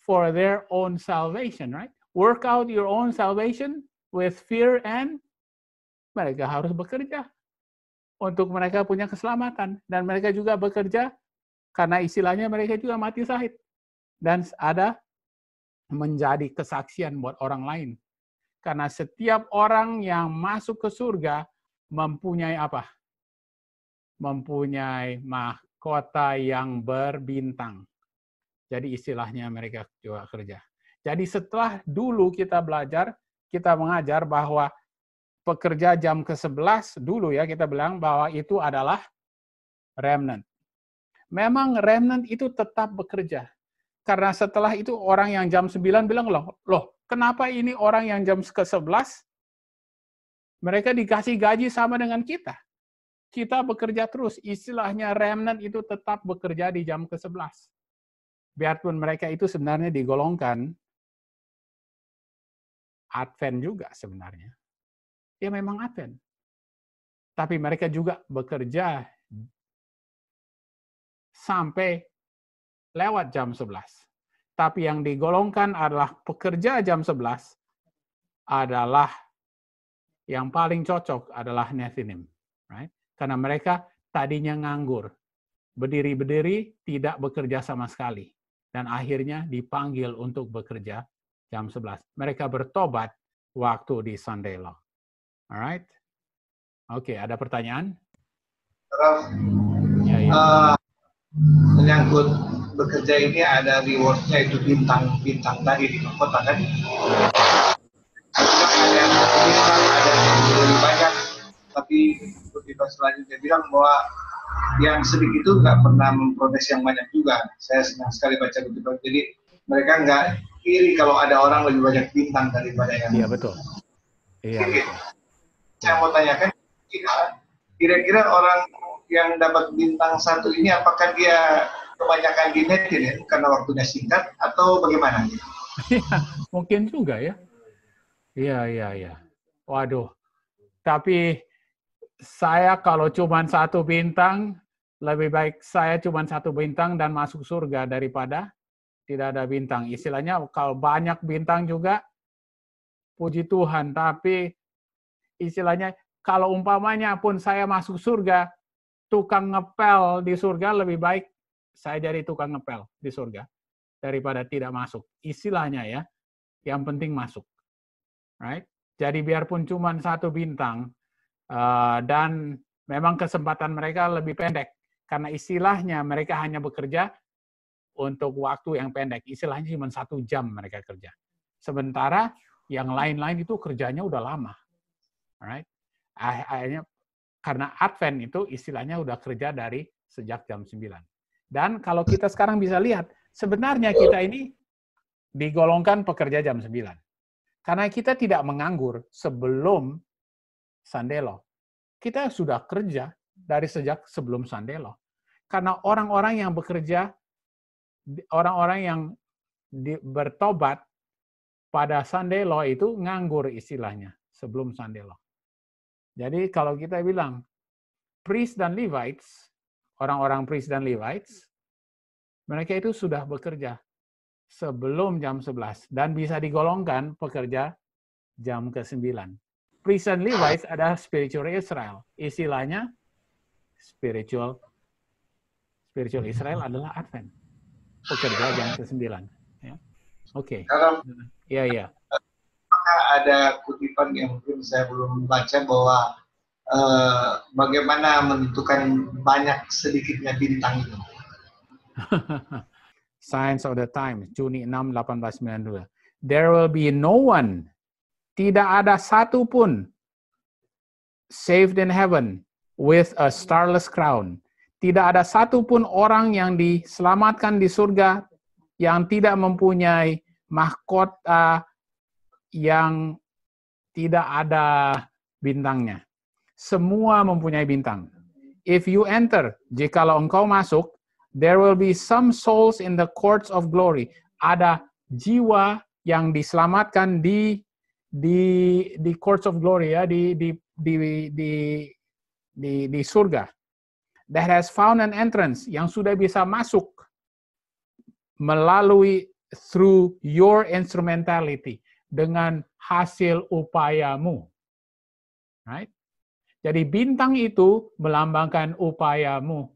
for their own salvation, right? Work out your own salvation with fear and mereka harus bekerja untuk mereka punya keselamatan dan mereka juga bekerja karena istilahnya mereka juga mati sahid dan ada menjadi kesaksian buat orang lain. Karena setiap orang yang masuk ke surga mempunyai apa? Mempunyai mahkota yang berbintang. Jadi istilahnya mereka juga kerja. Jadi setelah dulu kita belajar, kita mengajar bahwa pekerja jam ke-11 dulu ya kita bilang bahwa itu adalah remnant. Memang remnant itu tetap bekerja, karena setelah itu orang yang jam 9 bilang, loh, loh kenapa ini orang yang jam ke-11 mereka dikasih gaji sama dengan kita. Kita bekerja terus. Istilahnya remnant itu tetap bekerja di jam ke-11. Biarpun mereka itu sebenarnya digolongkan Advent juga sebenarnya. Ya memang Advent. Tapi mereka juga bekerja sampai lewat jam 11. Tapi yang digolongkan adalah pekerja jam 11 adalah yang paling cocok adalah netinim, Right? Karena mereka tadinya nganggur. Berdiri-berdiri, tidak bekerja sama sekali. Dan akhirnya dipanggil untuk bekerja jam 11. Mereka bertobat waktu di Sunday Law. Alright? Oke, okay, ada pertanyaan? Prof, ya, ya. Uh, menyangkut bekerja ini ada rewardnya itu bintang bintang tadi di kota kan ada yang bintang ada lebih banyak tapi selanjutnya bilang bahwa yang sedikit itu nggak pernah memprotes yang banyak juga saya senang sekali baca kutipan jadi mereka nggak iri kalau ada orang lebih banyak bintang daripada yang iya betul iya saya mau tanyakan kira-kira orang yang dapat bintang satu ini apakah dia kebanyakan di ya, karena waktunya singkat atau bagaimana? Iya, mungkin juga ya. Iya, iya, iya. Waduh. Tapi saya kalau cuma satu bintang, lebih baik saya cuma satu bintang dan masuk surga daripada tidak ada bintang. Istilahnya kalau banyak bintang juga puji Tuhan, tapi istilahnya kalau umpamanya pun saya masuk surga, tukang ngepel di surga lebih baik saya jadi tukang ngepel di surga daripada tidak masuk. Istilahnya ya, yang penting masuk. Right? Jadi biarpun cuma satu bintang uh, dan memang kesempatan mereka lebih pendek karena istilahnya mereka hanya bekerja untuk waktu yang pendek. Istilahnya cuma satu jam mereka kerja. Sementara yang lain-lain itu kerjanya udah lama. right Akhirnya karena Advent itu istilahnya udah kerja dari sejak jam 9. Dan kalau kita sekarang bisa lihat, sebenarnya kita ini digolongkan pekerja jam 9. Karena kita tidak menganggur sebelum Sandelo. Kita sudah kerja dari sejak sebelum Sandelo. Karena orang-orang yang bekerja, orang-orang yang di, bertobat pada Sandelo itu nganggur istilahnya sebelum Sandelo. Jadi kalau kita bilang priest dan Levites orang-orang priest dan Levites, mereka itu sudah bekerja sebelum jam 11 dan bisa digolongkan pekerja jam ke-9. Priest dan Levites adalah spiritual Israel. Istilahnya spiritual spiritual Israel adalah Advent. Pekerja jam ke-9. Ya. Oke. Okay. Iya, iya. Apakah ada kutipan yang mungkin saya belum baca bahwa Eh, bagaimana menentukan banyak sedikitnya bintang itu. *laughs* Science of the time, Juni 6, 1892. There will be no one, tidak ada satu pun, saved in heaven with a starless crown. Tidak ada satu pun orang yang diselamatkan di surga yang tidak mempunyai mahkota yang tidak ada bintangnya. Semua mempunyai bintang. If you enter, jikalau engkau masuk, there will be some souls in the courts of glory. Ada jiwa yang diselamatkan di di di courts of glory ya di di di di di, di surga that has found an entrance yang sudah bisa masuk melalui through your instrumentality dengan hasil upayamu right jadi bintang itu melambangkan upayamu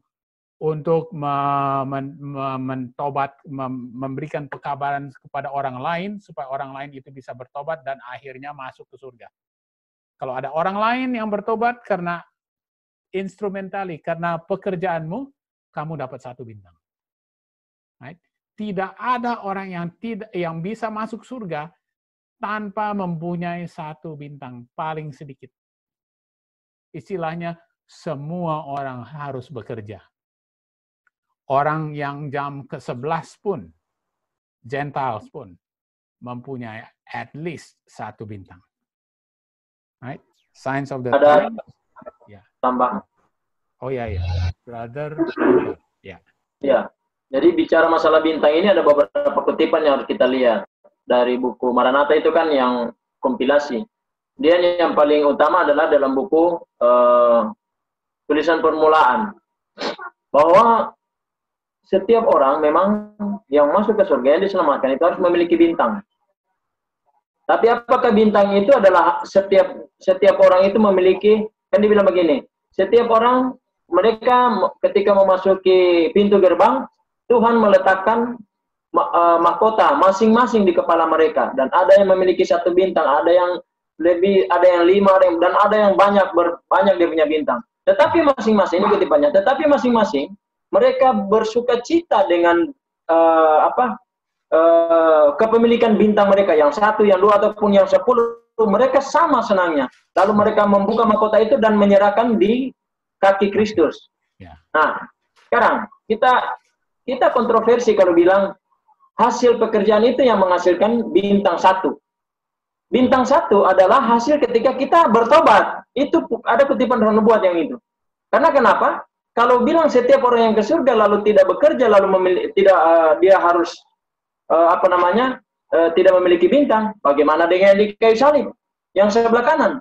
untuk mentobat, memberikan pekabaran kepada orang lain supaya orang lain itu bisa bertobat dan akhirnya masuk ke surga. Kalau ada orang lain yang bertobat karena instrumentali, karena pekerjaanmu, kamu dapat satu bintang. Right? Tidak ada orang yang tidak yang bisa masuk surga tanpa mempunyai satu bintang paling sedikit istilahnya semua orang harus bekerja. Orang yang jam ke-11 pun, Gentiles pun, mempunyai at least satu bintang. Right? Signs of the Ada Yeah. Tambah. Oh ya yeah, ya. Yeah. Brother. Ya. Yeah. Ya. Jadi bicara masalah bintang ini ada beberapa kutipan yang harus kita lihat dari buku Maranatha itu kan yang kompilasi dia yang paling utama adalah dalam buku uh, tulisan permulaan bahwa setiap orang memang yang masuk ke surga yang diselamatkan itu harus memiliki bintang. Tapi apakah bintang itu adalah setiap setiap orang itu memiliki kan dibilang begini, setiap orang mereka ketika memasuki pintu gerbang Tuhan meletakkan eh, mahkota masing-masing di kepala mereka dan ada yang memiliki satu bintang, ada yang lebih ada yang lima ada yang, dan ada yang banyak ber, banyak dia punya bintang. Tetapi masing-masing ini kutipannya. Tetapi masing-masing mereka bersuka cita dengan uh, apa uh, kepemilikan bintang mereka yang satu, yang dua ataupun yang sepuluh mereka sama senangnya. Lalu mereka membuka mahkota itu dan menyerahkan di kaki Kristus. Yeah. Nah, sekarang kita kita kontroversi kalau bilang hasil pekerjaan itu yang menghasilkan bintang satu. Bintang satu adalah hasil ketika kita bertobat. Itu ada kutipan roh nubuat yang itu. Karena kenapa? Kalau bilang setiap orang yang ke surga lalu tidak bekerja lalu memilih, tidak uh, dia harus uh, apa namanya uh, tidak memiliki bintang. Bagaimana dengan di kayu salib yang sebelah kanan?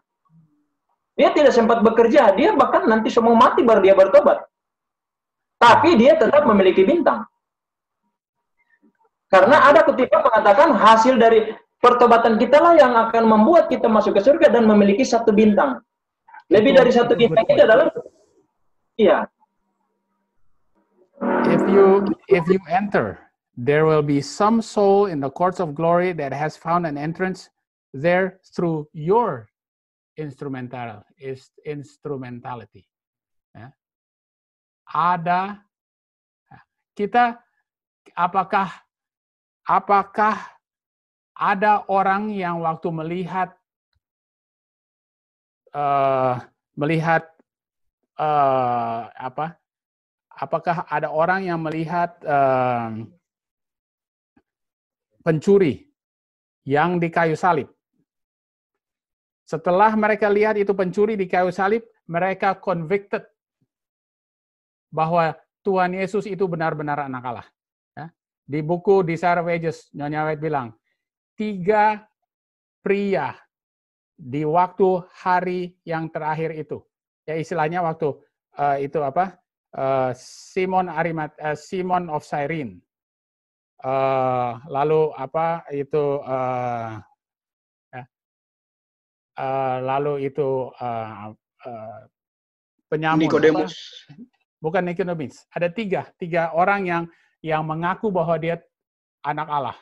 Dia tidak sempat bekerja, dia bahkan nanti semua mati baru dia bertobat. Tapi dia tetap memiliki bintang. Karena ada kutipan mengatakan hasil dari pertobatan kita lah yang akan membuat kita masuk ke surga dan memiliki satu bintang. Lebih dari satu bintang itu adalah iya. If you if you enter, there will be some soul in the courts of glory that has found an entrance there through your instrumental is instrumentality. Ya. Ada ya. kita apakah apakah ada orang yang waktu melihat uh, melihat uh, apa? Apakah ada orang yang melihat uh, pencuri yang di kayu salib? Setelah mereka lihat itu pencuri di kayu salib, mereka convicted bahwa Tuhan Yesus itu benar-benar anak Allah. Ya, di buku Desire of Ages, Nyonya White bilang, tiga pria di waktu hari yang terakhir itu. Ya istilahnya waktu uh, itu apa? Uh, Simon Arimat uh, Simon of Cyrene. Uh, lalu apa itu uh, uh, lalu itu uh, uh, penyamun Nicodemus. Bukan Nicodemus. Ada tiga, tiga orang yang yang mengaku bahwa dia anak Allah.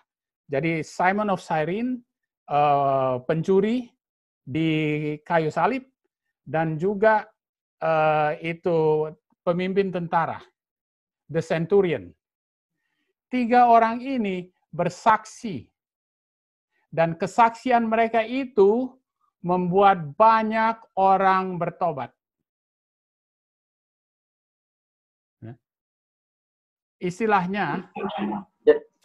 Jadi Simon of Cyrene, uh, pencuri di kayu salib, dan juga uh, itu pemimpin tentara, the centurion. Tiga orang ini bersaksi, dan kesaksian mereka itu membuat banyak orang bertobat. Ya. Istilahnya,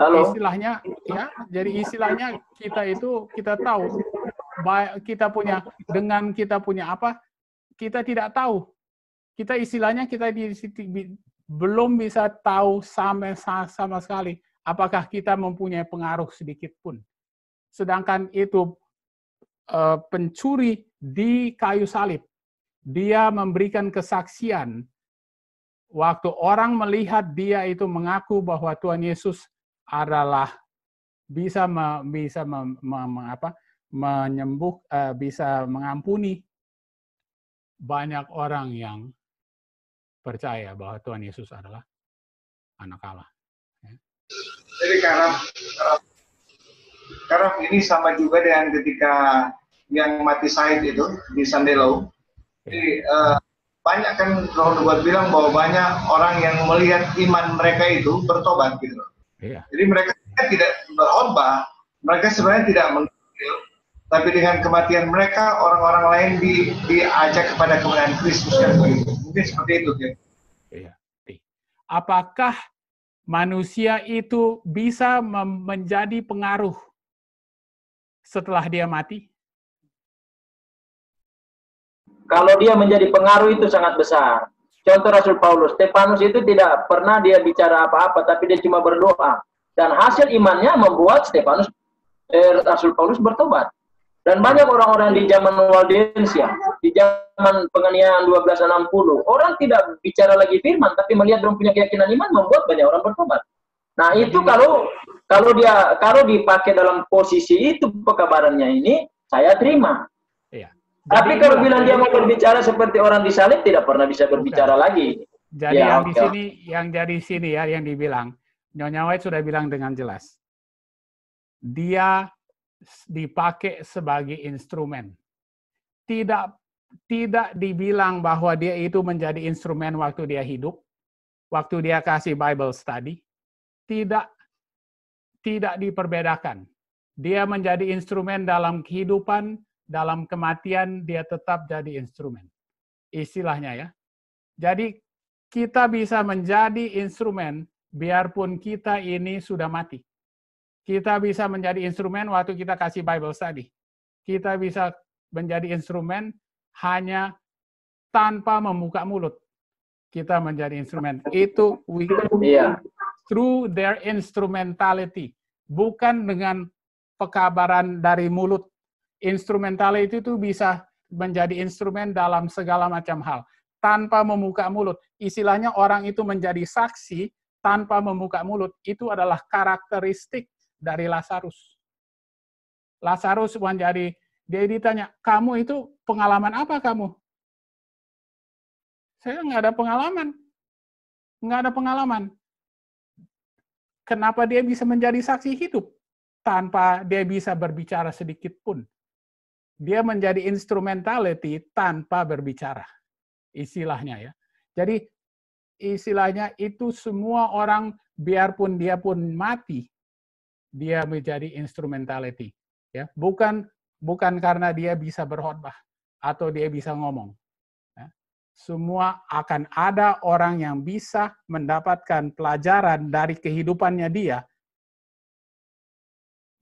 Halo. istilahnya ya jadi istilahnya kita itu kita tahu kita punya dengan kita punya apa kita tidak tahu kita istilahnya kita di, di belum bisa tahu sama sama sekali apakah kita mempunyai pengaruh sedikit pun sedangkan itu eh, pencuri di kayu salib dia memberikan kesaksian waktu orang melihat dia itu mengaku bahwa Tuhan Yesus adalah bisa me, bisa me, me, me, apa, menyembuh uh, bisa mengampuni banyak orang yang percaya bahwa Tuhan Yesus adalah anak Allah. Ya. Jadi karena karena ini sama juga dengan ketika yang mati sahid itu di Sandelo. Jadi uh, banyak kan Roh Nubuat bilang bahwa banyak orang yang melihat iman mereka itu bertobat gitu Iya. Jadi mereka tidak berkhotbah, mereka sebenarnya tidak mengambil, tapi dengan kematian mereka orang-orang lain di, diajak kepada kemuliaan Kristus kan Mungkin seperti itu ya. Iya. Apakah manusia itu bisa menjadi pengaruh setelah dia mati? Kalau dia menjadi pengaruh itu sangat besar. Contoh Rasul Paulus, Stefanus itu tidak pernah dia bicara apa-apa, tapi dia cuma berdoa. Dan hasil imannya membuat Stefanus, eh, Rasul Paulus bertobat. Dan banyak orang-orang di zaman Waldensia, di zaman penganiayaan 1260, orang tidak bicara lagi firman, tapi melihat orang punya keyakinan iman membuat banyak orang bertobat. Nah itu kalau kalau dia kalau dipakai dalam posisi itu pekabarannya ini saya terima. Tapi kalau bilang dia mau berbicara seperti orang disalib tidak pernah bisa berbicara lagi. Jadi ya, yang okay. di sini yang jadi sini ya yang dibilang Nyonya White sudah bilang dengan jelas. Dia dipakai sebagai instrumen. Tidak tidak dibilang bahwa dia itu menjadi instrumen waktu dia hidup, waktu dia kasih Bible study. Tidak tidak diperbedakan. Dia menjadi instrumen dalam kehidupan dalam kematian dia tetap jadi instrumen. Istilahnya ya. Jadi kita bisa menjadi instrumen biarpun kita ini sudah mati. Kita bisa menjadi instrumen waktu kita kasih Bible study. Kita bisa menjadi instrumen hanya tanpa membuka mulut. Kita menjadi instrumen. Itu we yeah. through their instrumentality, bukan dengan pekabaran dari mulut instrumental itu tuh bisa menjadi instrumen dalam segala macam hal tanpa membuka mulut. Istilahnya orang itu menjadi saksi tanpa membuka mulut. Itu adalah karakteristik dari Lazarus. Lazarus menjadi dia ditanya, kamu itu pengalaman apa kamu? Saya nggak ada pengalaman. Nggak ada pengalaman. Kenapa dia bisa menjadi saksi hidup? Tanpa dia bisa berbicara sedikit pun dia menjadi instrumentality tanpa berbicara. Istilahnya ya. Jadi istilahnya itu semua orang biarpun dia pun mati dia menjadi instrumentality ya bukan bukan karena dia bisa berkhotbah atau dia bisa ngomong ya. semua akan ada orang yang bisa mendapatkan pelajaran dari kehidupannya dia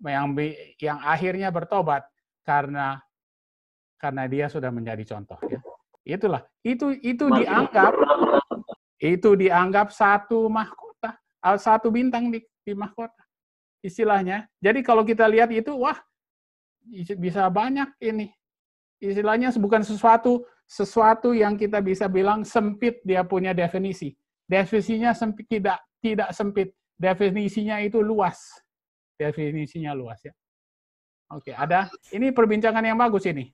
yang yang akhirnya bertobat karena karena dia sudah menjadi contoh ya. Itulah itu itu dianggap itu dianggap satu mahkota, satu bintang di, di mahkota istilahnya. Jadi kalau kita lihat itu wah bisa banyak ini. Istilahnya bukan sesuatu sesuatu yang kita bisa bilang sempit dia punya definisi. Definisinya sempit tidak tidak sempit. Definisinya itu luas. Definisinya luas ya. Oke, ada ini perbincangan yang bagus ini.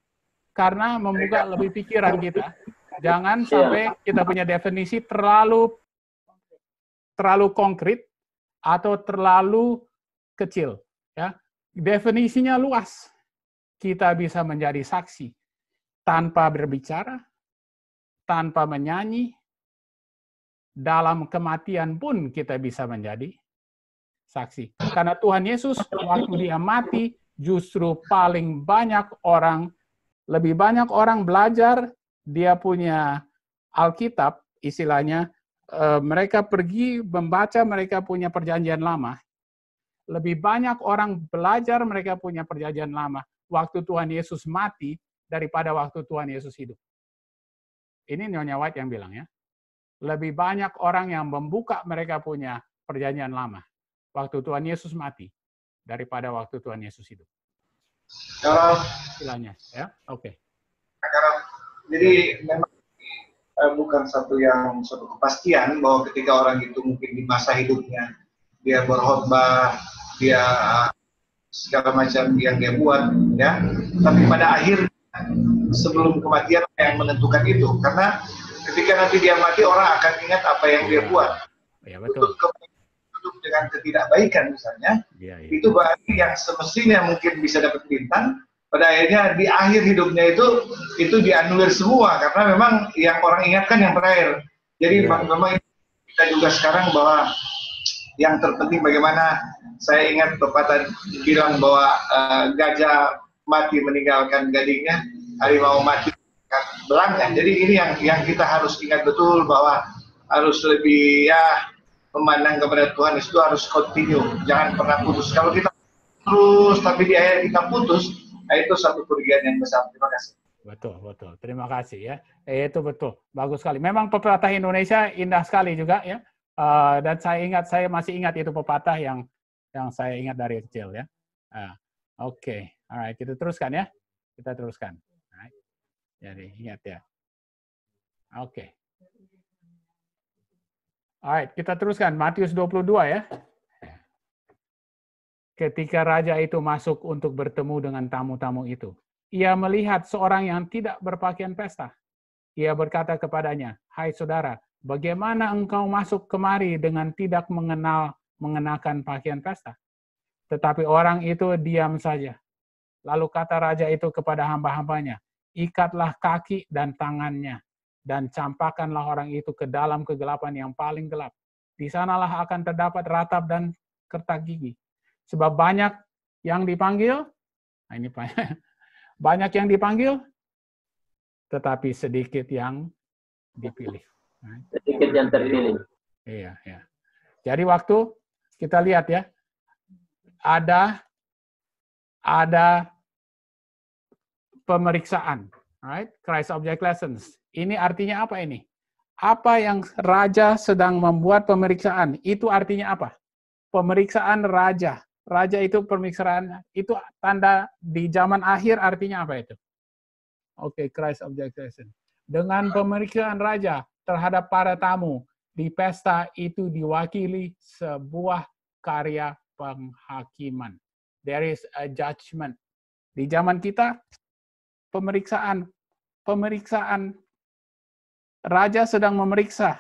Karena membuka lebih pikiran kita. Jangan iya. sampai kita punya definisi terlalu terlalu konkret atau terlalu kecil, ya. Definisinya luas. Kita bisa menjadi saksi tanpa berbicara, tanpa menyanyi. Dalam kematian pun kita bisa menjadi saksi. Karena Tuhan Yesus waktu dia mati, justru paling banyak orang, lebih banyak orang belajar, dia punya Alkitab, istilahnya, eh, mereka pergi membaca, mereka punya perjanjian lama. Lebih banyak orang belajar, mereka punya perjanjian lama. Waktu Tuhan Yesus mati, daripada waktu Tuhan Yesus hidup. Ini Nyonya White yang bilang ya. Lebih banyak orang yang membuka mereka punya perjanjian lama. Waktu Tuhan Yesus mati daripada waktu Tuhan Yesus hidup. Shalom. Istilahnya, ya, oke. Okay. Jadi memang eh, bukan satu yang satu kepastian bahwa ketika orang itu mungkin di masa hidupnya dia berkhotbah, dia segala macam yang dia buat, ya. Tapi pada akhirnya sebelum kematian yang menentukan itu, karena ketika nanti dia mati orang akan ingat apa yang dia buat. Ya betul. Untuk dengan ketidakbaikan misalnya, ya, ya. itu bagi yang semestinya mungkin bisa dapat bintang, pada akhirnya di akhir hidupnya itu itu dianulir semua karena memang yang orang ingatkan yang terakhir. Jadi ya. memang kita juga sekarang bahwa yang terpenting bagaimana saya ingat pepatah bilang bahwa uh, gajah mati meninggalkan gadingnya, harimau mati belangnya. Jadi ini yang yang kita harus ingat betul bahwa harus lebih ya memandang kepada Tuhan itu harus kontinu, jangan pernah putus. Kalau kita terus tapi di akhir kita putus, nah itu satu kerugian yang besar. Terima kasih. Betul, betul. Terima kasih ya. Eh, itu betul. Bagus sekali. Memang pepatah Indonesia indah sekali juga ya. Uh, dan saya ingat, saya masih ingat itu pepatah yang yang saya ingat dari kecil ya. Uh, Oke, okay. alright. Kita teruskan ya. Kita teruskan. Right. Jadi ingat ya. Oke. Okay. Alright, kita teruskan. Matius 22 ya. Ketika raja itu masuk untuk bertemu dengan tamu-tamu itu. Ia melihat seorang yang tidak berpakaian pesta. Ia berkata kepadanya, Hai saudara, bagaimana engkau masuk kemari dengan tidak mengenal mengenakan pakaian pesta? Tetapi orang itu diam saja. Lalu kata raja itu kepada hamba-hambanya, ikatlah kaki dan tangannya dan campakkanlah orang itu ke dalam kegelapan yang paling gelap. Di sanalah akan terdapat ratap dan kertak gigi. Sebab banyak yang dipanggil, nah ini banyak, *laughs* banyak yang dipanggil, tetapi sedikit yang dipilih. Nah. Sedikit yang terpilih. Iya, iya. Jadi waktu kita lihat ya, ada ada pemeriksaan, right? Christ Object Lessons ini artinya apa ini? Apa yang raja sedang membuat pemeriksaan? Itu artinya apa? Pemeriksaan raja. Raja itu pemeriksaan itu tanda di zaman akhir artinya apa itu? Oke, okay, Christ objection. Dengan pemeriksaan raja terhadap para tamu di pesta itu diwakili sebuah karya penghakiman. There is a judgment. Di zaman kita pemeriksaan pemeriksaan raja sedang memeriksa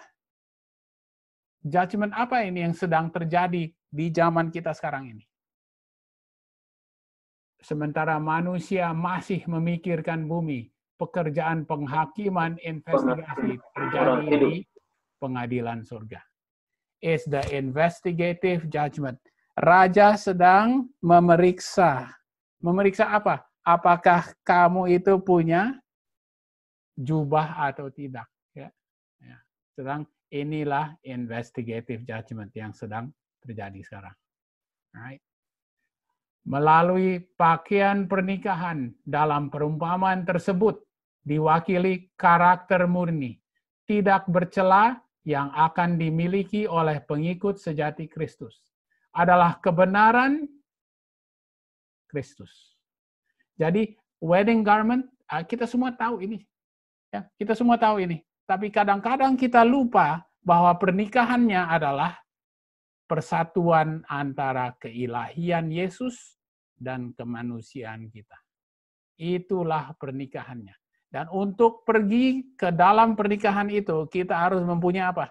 judgment apa ini yang sedang terjadi di zaman kita sekarang ini. Sementara manusia masih memikirkan bumi, pekerjaan penghakiman investigasi terjadi di pengadilan surga. Is the investigative judgment. Raja sedang memeriksa. Memeriksa apa? Apakah kamu itu punya jubah atau tidak? sedang inilah investigative judgment yang sedang terjadi sekarang. Right. Melalui pakaian pernikahan dalam perumpamaan tersebut diwakili karakter murni, tidak bercela yang akan dimiliki oleh pengikut sejati Kristus adalah kebenaran Kristus. Jadi wedding garment ah, kita semua tahu ini. Ya, kita semua tahu ini. Tapi kadang-kadang kita lupa bahwa pernikahannya adalah persatuan antara keilahian Yesus dan kemanusiaan kita. Itulah pernikahannya. Dan untuk pergi ke dalam pernikahan itu, kita harus mempunyai apa?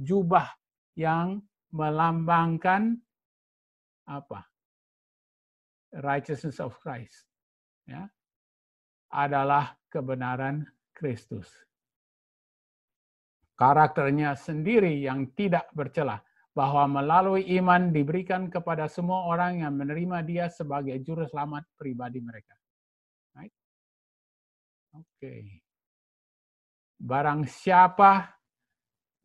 Jubah yang melambangkan apa? Righteousness of Christ. Ya. Adalah kebenaran Kristus karakternya sendiri yang tidak bercelah, bahwa melalui iman diberikan kepada semua orang yang menerima dia sebagai juru selamat pribadi mereka. Right? Oke. Okay. Barang siapa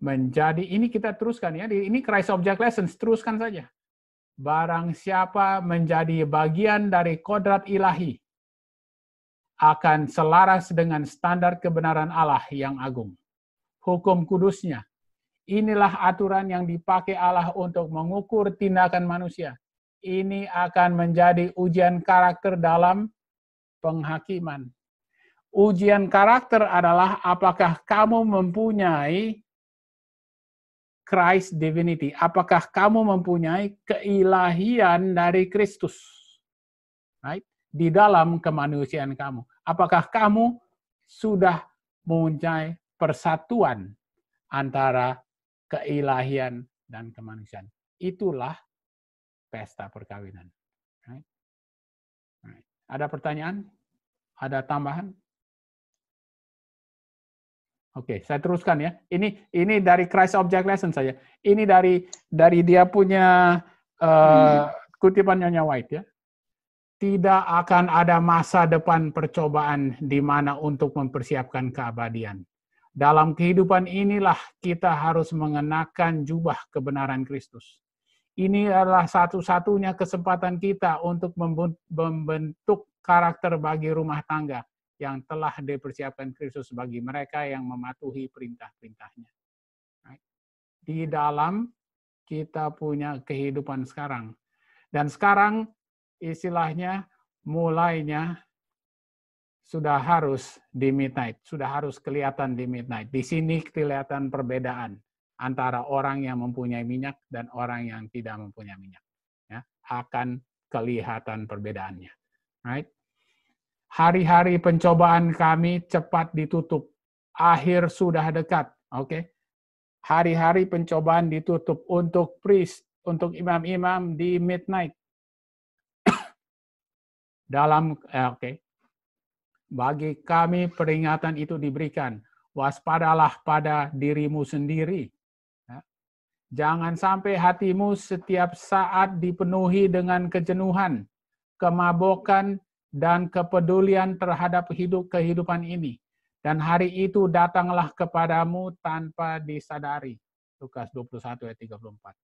menjadi, ini kita teruskan ya, ini Christ Object Lessons, teruskan saja. Barang siapa menjadi bagian dari kodrat ilahi, akan selaras dengan standar kebenaran Allah yang agung hukum kudusnya. Inilah aturan yang dipakai Allah untuk mengukur tindakan manusia. Ini akan menjadi ujian karakter dalam penghakiman. Ujian karakter adalah apakah kamu mempunyai Christ divinity, apakah kamu mempunyai keilahian dari Kristus? Right? Di dalam kemanusiaan kamu. Apakah kamu sudah mempunyai persatuan antara keilahian dan kemanusiaan. Itulah pesta perkawinan. Ada pertanyaan? Ada tambahan? Oke, saya teruskan ya. Ini ini dari Christ Object Lesson saja. Ini dari dari dia punya uh, kutipan Nyonya White ya. Tidak akan ada masa depan percobaan di mana untuk mempersiapkan keabadian dalam kehidupan inilah kita harus mengenakan jubah kebenaran Kristus. Ini adalah satu-satunya kesempatan kita untuk membentuk karakter bagi rumah tangga yang telah dipersiapkan Kristus bagi mereka yang mematuhi perintah-perintahnya. Di dalam kita punya kehidupan sekarang. Dan sekarang istilahnya mulainya sudah harus di midnight, sudah harus kelihatan di midnight. Di sini kelihatan perbedaan antara orang yang mempunyai minyak dan orang yang tidak mempunyai minyak. Ya, akan kelihatan perbedaannya. Right? Hari-hari pencobaan kami cepat ditutup. Akhir sudah dekat. Oke. Okay? Hari-hari pencobaan ditutup untuk priest, untuk imam-imam di midnight. *coughs* Dalam eh, oke. Okay bagi kami peringatan itu diberikan, waspadalah pada dirimu sendiri. Ya. Jangan sampai hatimu setiap saat dipenuhi dengan kejenuhan, kemabukan, dan kepedulian terhadap hidup kehidupan ini. Dan hari itu datanglah kepadamu tanpa disadari. Lukas 21 ayat 34.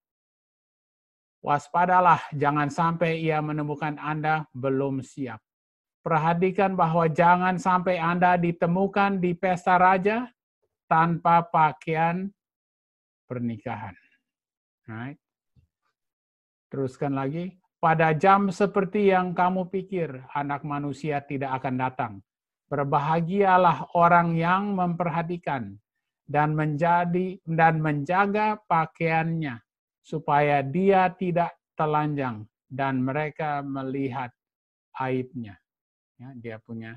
Waspadalah, jangan sampai ia menemukan Anda belum siap. Perhatikan bahwa jangan sampai Anda ditemukan di pesta raja tanpa pakaian pernikahan. Right. Teruskan lagi. Pada jam seperti yang kamu pikir, anak manusia tidak akan datang. Berbahagialah orang yang memperhatikan dan menjadi dan menjaga pakaiannya supaya dia tidak telanjang dan mereka melihat aibnya ya, dia punya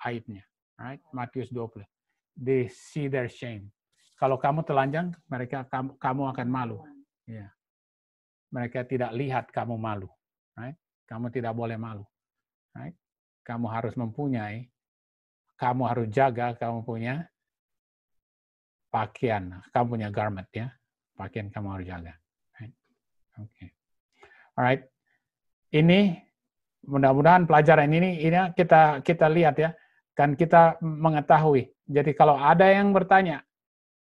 aibnya. Right? Matius 20. They see their shame. Kalau kamu telanjang, mereka kamu, kamu akan malu. Ya. Mereka tidak lihat kamu malu. Right? Kamu tidak boleh malu. Right? Kamu harus mempunyai, kamu harus jaga kamu punya pakaian, kamu punya garment ya, pakaian kamu harus jaga. Right? Oke, okay. alright. Ini mudah-mudahan pelajaran ini ini kita kita lihat ya kan kita mengetahui. Jadi kalau ada yang bertanya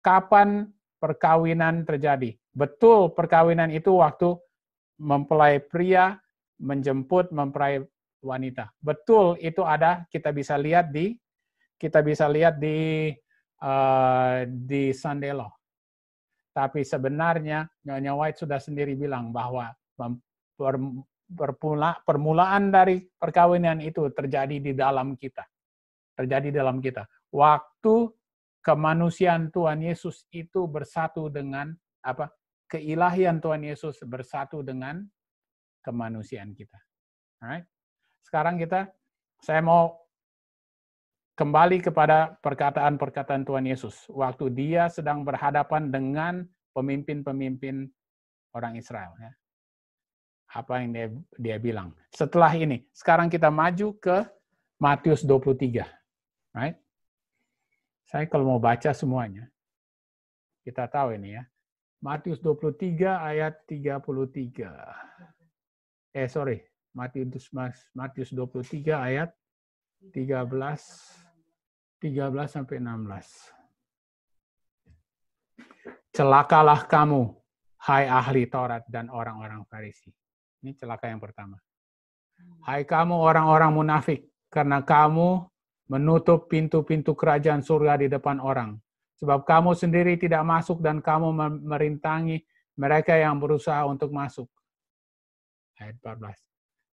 kapan perkawinan terjadi? Betul perkawinan itu waktu mempelai pria menjemput mempelai wanita. Betul itu ada kita bisa lihat di kita bisa lihat di uh, di Sandelo. Tapi sebenarnya Nyonya White sudah sendiri bilang bahwa berpula, permulaan dari perkawinan itu terjadi di dalam kita. Terjadi dalam kita. Waktu kemanusiaan Tuhan Yesus itu bersatu dengan apa? Keilahian Tuhan Yesus bersatu dengan kemanusiaan kita. Alright. Sekarang kita saya mau kembali kepada perkataan-perkataan Tuhan Yesus waktu dia sedang berhadapan dengan pemimpin-pemimpin orang Israel ya apa yang dia, dia bilang. Setelah ini, sekarang kita maju ke Matius 23. Right? Saya kalau mau baca semuanya, kita tahu ini ya. Matius 23 ayat 33. Eh sorry, Matius Matius 23 ayat 13 13 sampai 16. Celakalah kamu, hai ahli Taurat dan orang-orang Farisi. Ini celaka yang pertama. Hmm. Hai kamu orang-orang munafik, karena kamu menutup pintu-pintu kerajaan surga di depan orang. Sebab kamu sendiri tidak masuk dan kamu merintangi mereka yang berusaha untuk masuk. Ayat 14.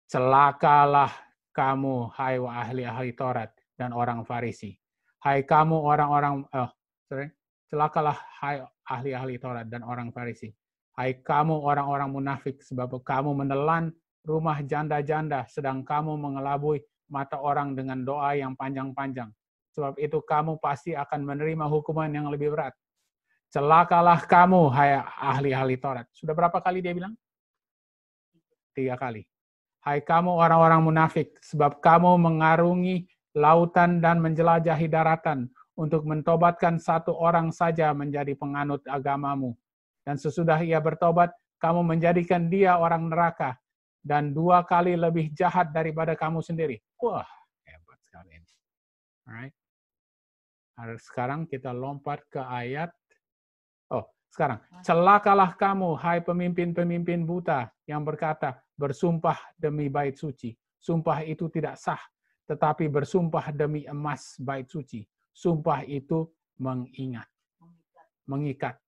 Celakalah kamu, hai wa ahli ahli Taurat dan orang Farisi. Hai kamu orang-orang, oh, sorry. celakalah hai ahli ahli Taurat dan orang Farisi. Hai kamu orang-orang munafik, sebab kamu menelan rumah janda-janda, sedang kamu mengelabui mata orang dengan doa yang panjang-panjang. Sebab itu kamu pasti akan menerima hukuman yang lebih berat. Celakalah kamu, hai ahli-ahli Taurat. Sudah berapa kali dia bilang? Tiga kali. Hai kamu orang-orang munafik, sebab kamu mengarungi lautan dan menjelajahi daratan untuk mentobatkan satu orang saja menjadi penganut agamamu dan sesudah ia bertobat, kamu menjadikan dia orang neraka dan dua kali lebih jahat daripada kamu sendiri. Wah, hebat sekali ini. Alright. Nah, sekarang kita lompat ke ayat. Oh, sekarang. Celakalah kamu, hai pemimpin-pemimpin buta yang berkata, bersumpah demi bait suci. Sumpah itu tidak sah, tetapi bersumpah demi emas bait suci. Sumpah itu mengingat. Mengikat.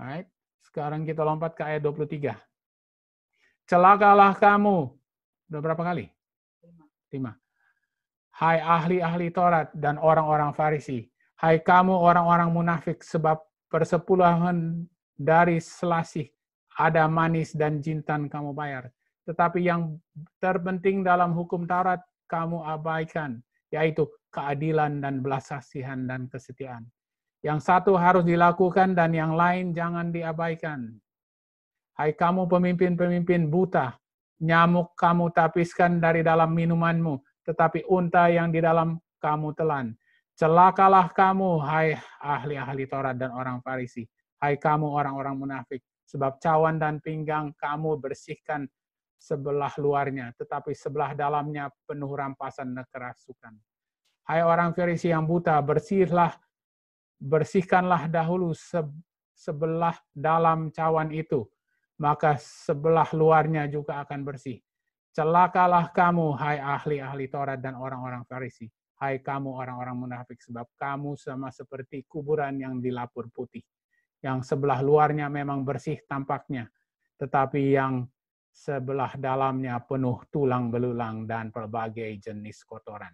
Alright. Sekarang kita lompat ke ayat 23. Celakalah kamu. Sudah berapa kali? Lima. Hai ahli-ahli Taurat dan orang-orang Farisi. Hai kamu orang-orang munafik sebab persepuluhan dari selasih ada manis dan jintan kamu bayar. Tetapi yang terpenting dalam hukum Taurat kamu abaikan, yaitu keadilan dan belas kasihan dan kesetiaan. Yang satu harus dilakukan dan yang lain jangan diabaikan. Hai kamu pemimpin-pemimpin buta, nyamuk kamu tapiskan dari dalam minumanmu, tetapi unta yang di dalam kamu telan. Celakalah kamu, hai ahli-ahli Taurat dan orang Farisi. Hai kamu orang-orang munafik, sebab cawan dan pinggang kamu bersihkan sebelah luarnya, tetapi sebelah dalamnya penuh rampasan dan kerasukan. Hai orang Farisi yang buta, bersihlah bersihkanlah dahulu sebelah dalam cawan itu, maka sebelah luarnya juga akan bersih. Celakalah kamu, hai ahli-ahli Taurat dan orang-orang Farisi. Hai kamu orang-orang munafik, sebab kamu sama seperti kuburan yang dilapur putih. Yang sebelah luarnya memang bersih tampaknya, tetapi yang sebelah dalamnya penuh tulang belulang dan berbagai jenis kotoran.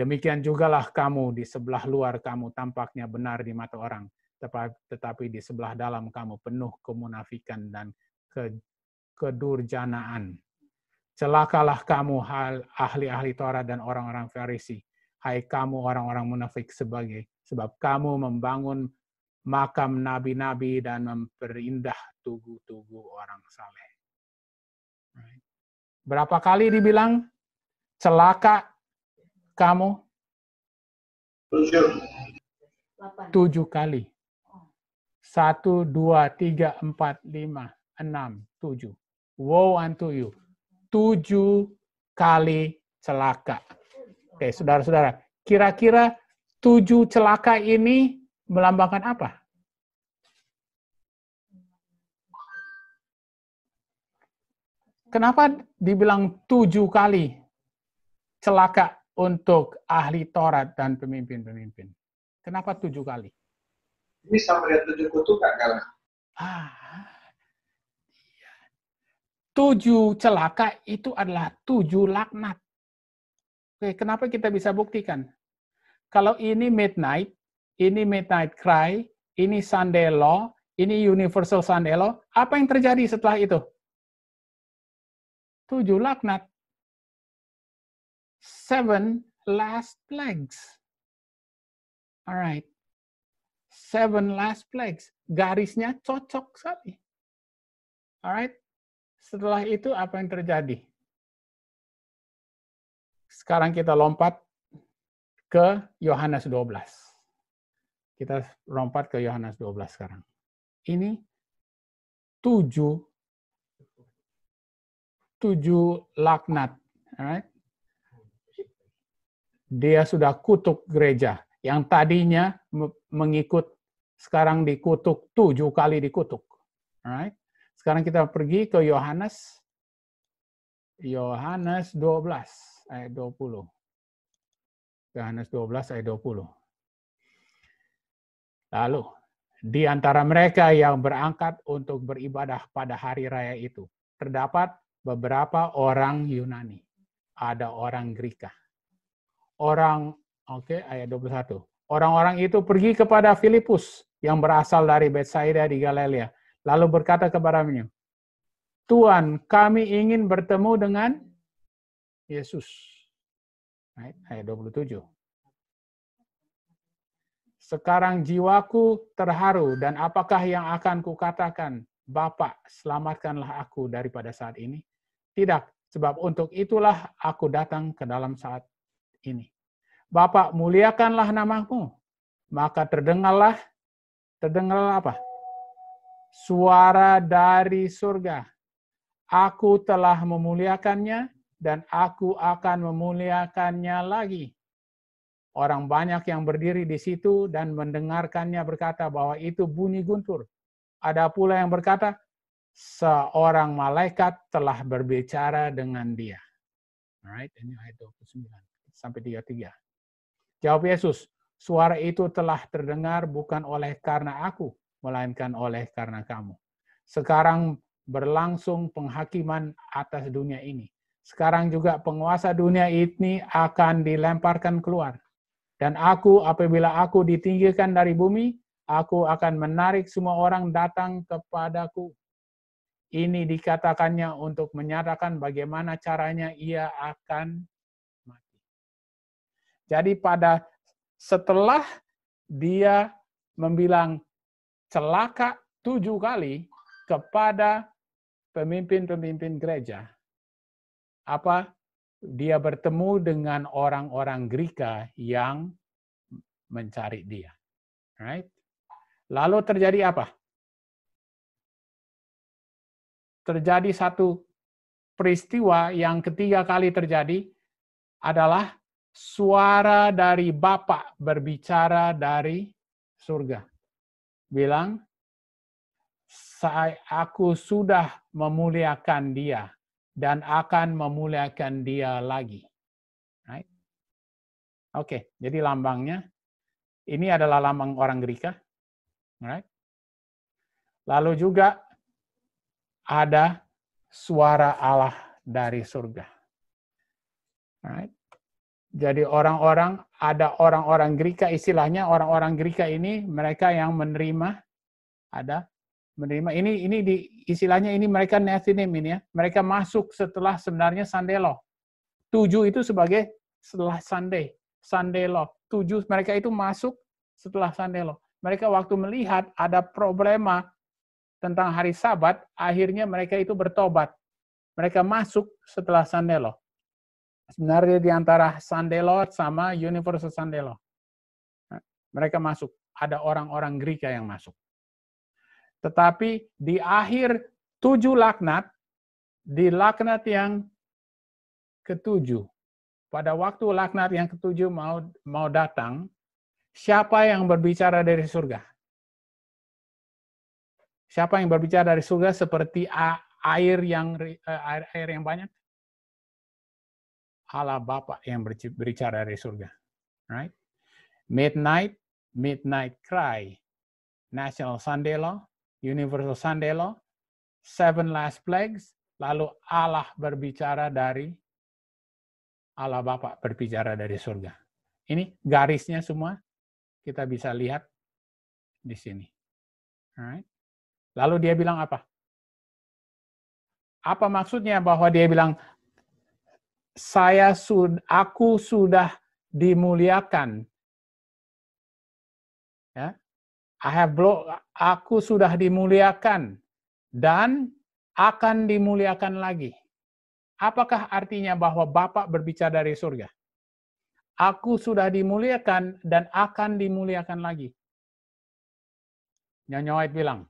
Demikian jugalah kamu di sebelah luar kamu tampaknya benar di mata orang, tetapi di sebelah dalam kamu penuh kemunafikan dan ke, kedurjanaan. Celakalah kamu hal ahli-ahli Taurat dan orang-orang Farisi, hai kamu orang-orang munafik sebagai sebab kamu membangun makam nabi-nabi dan memperindah tugu-tugu orang saleh. Berapa kali dibilang celaka kamu? Tujuh. kali. Oh. Satu, dua, tiga, empat, lima, enam, tujuh. Woe unto you. Tujuh kali celaka. Oke, saudara-saudara. Kira-kira tujuh celaka ini melambangkan apa? Kenapa dibilang tujuh kali celaka untuk ahli Taurat dan pemimpin-pemimpin. Kenapa tujuh kali? Ini sama dengan tujuh kutu gak kalah? Ah, iya. tujuh celaka itu adalah tujuh laknat. Oke, kenapa kita bisa buktikan? Kalau ini midnight, ini midnight cry, ini Sunday law, ini universal Sunday law, apa yang terjadi setelah itu? Tujuh laknat seven last plagues. All right. Seven last plagues. Garisnya cocok sekali. Alright. Setelah itu apa yang terjadi? Sekarang kita lompat ke Yohanes 12. Kita lompat ke Yohanes 12 sekarang. Ini tujuh, tujuh laknat. Alright dia sudah kutuk gereja yang tadinya mengikut sekarang dikutuk tujuh kali dikutuk. Alright. Sekarang kita pergi ke Yohanes Yohanes 12 ayat 20. Yohanes 12 ayat 20. Lalu, di antara mereka yang berangkat untuk beribadah pada hari raya itu, terdapat beberapa orang Yunani, ada orang Greka, orang oke okay, ayat 21. Orang-orang itu pergi kepada Filipus yang berasal dari Betsaida di Galilea, lalu berkata kepadanya, "Tuan, kami ingin bertemu dengan Yesus." Ayat 27. Sekarang jiwaku terharu dan apakah yang akan kukatakan? Bapak, selamatkanlah aku daripada saat ini. Tidak, sebab untuk itulah aku datang ke dalam saat ini. Bapak muliakanlah namaku. maka terdengarlah, terdengarlah apa? Suara dari surga. Aku telah memuliakannya dan aku akan memuliakannya lagi. Orang banyak yang berdiri di situ dan mendengarkannya berkata bahwa itu bunyi guntur. Ada pula yang berkata, seorang malaikat telah berbicara dengan dia. Alright, ini ayat 29 sampai 33. Jawab Yesus, suara itu telah terdengar bukan oleh karena aku, melainkan oleh karena kamu. Sekarang berlangsung penghakiman atas dunia ini. Sekarang juga penguasa dunia ini akan dilemparkan keluar. Dan aku apabila aku ditinggikan dari bumi, aku akan menarik semua orang datang kepadaku. Ini dikatakannya untuk menyatakan bagaimana caranya ia akan jadi pada setelah dia membilang celaka tujuh kali kepada pemimpin-pemimpin gereja, apa dia bertemu dengan orang-orang Greka yang mencari dia. Right? Lalu terjadi apa? Terjadi satu peristiwa yang ketiga kali terjadi adalah suara dari Bapa berbicara dari surga. Bilang, saya, aku sudah memuliakan dia dan akan memuliakan dia lagi. Right? Oke, okay, jadi lambangnya ini adalah lambang orang Gerika. Ah. Right? Lalu juga ada suara Allah dari surga. Right? Jadi orang-orang, ada orang-orang Grika, istilahnya orang-orang Grika ini mereka yang menerima, ada menerima. Ini ini di istilahnya ini mereka Nethinim ini ya. Mereka masuk setelah sebenarnya Sunday Law. Tujuh itu sebagai setelah Sunday. Sunday Law. Tujuh mereka itu masuk setelah Sunday Law. Mereka waktu melihat ada problema tentang hari sabat, akhirnya mereka itu bertobat. Mereka masuk setelah Sunday Law sebenarnya di antara Sandelo sama Universal Sandelo. Mereka masuk. Ada orang-orang Greek yang masuk. Tetapi di akhir tujuh laknat, di laknat yang ketujuh, pada waktu laknat yang ketujuh mau mau datang, siapa yang berbicara dari surga? Siapa yang berbicara dari surga seperti air yang eh, air, air yang banyak? Allah Bapa yang berbicara dari surga. Right? Midnight, Midnight Cry, National Sunday Law, Universal Sunday Law, Seven Last Plagues, lalu Allah berbicara dari Allah Bapa berbicara dari surga. Ini garisnya semua kita bisa lihat di sini. Alright. Lalu dia bilang apa? Apa maksudnya bahwa dia bilang saya sud aku sudah dimuliakan. Ya. I have blow, aku sudah dimuliakan dan akan dimuliakan lagi. Apakah artinya bahwa Bapak berbicara dari surga? Aku sudah dimuliakan dan akan dimuliakan lagi. Nyonya White bilang,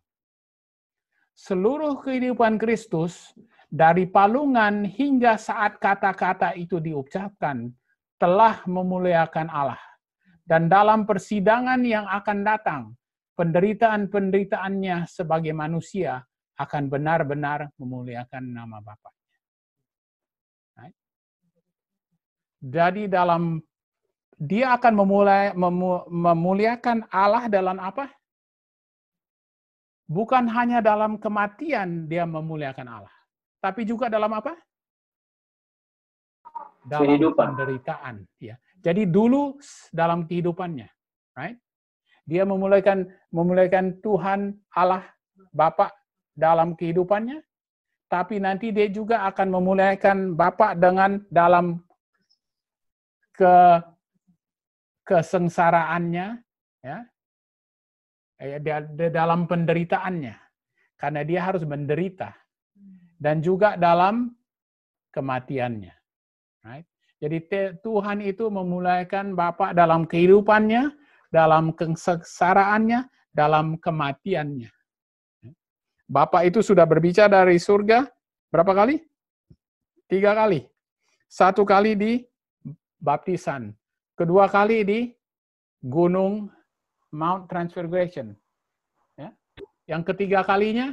seluruh kehidupan Kristus dari palungan hingga saat kata-kata itu diucapkan telah memuliakan Allah. Dan dalam persidangan yang akan datang, penderitaan-penderitaannya sebagai manusia akan benar-benar memuliakan nama Bapa. Jadi dalam dia akan memulai, memu, memuliakan Allah dalam apa? Bukan hanya dalam kematian dia memuliakan Allah tapi juga dalam apa? Dalam kehidupan. penderitaan. Ya. Jadi dulu dalam kehidupannya, right? Dia memulaikan memulaikan Tuhan Allah Bapa dalam kehidupannya, tapi nanti dia juga akan memulaikan Bapa dengan dalam ke kesengsaraannya, ya eh, dalam penderitaannya, karena dia harus menderita dan juga dalam kematiannya. Right? Jadi Tuhan itu memulaikan Bapa dalam kehidupannya, dalam kesengsaraannya, dalam kematiannya. Bapa itu sudah berbicara dari surga berapa kali? Tiga kali. Satu kali di baptisan, kedua kali di Gunung Mount Transfiguration. Ya. Yang ketiga kalinya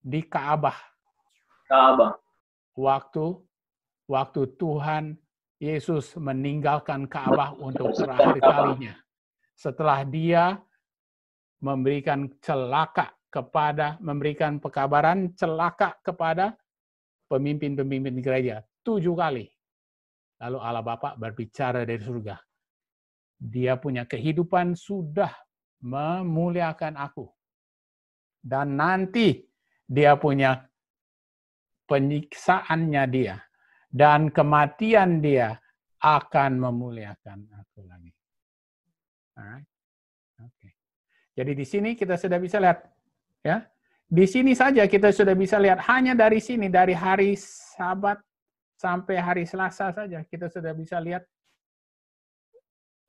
di Kaabah Ka'bah. Waktu waktu Tuhan Yesus meninggalkan Ka'bah untuk terakhir kalinya. Setelah dia memberikan celaka kepada memberikan pekabaran celaka kepada pemimpin-pemimpin gereja tujuh kali. Lalu Allah Bapa berbicara dari surga. Dia punya kehidupan sudah memuliakan aku. Dan nanti dia punya penyiksaannya dia dan kematian dia akan memuliakan aku lagi. Alright. Okay. Jadi di sini kita sudah bisa lihat ya. Di sini saja kita sudah bisa lihat hanya dari sini dari hari Sabat sampai hari Selasa saja kita sudah bisa lihat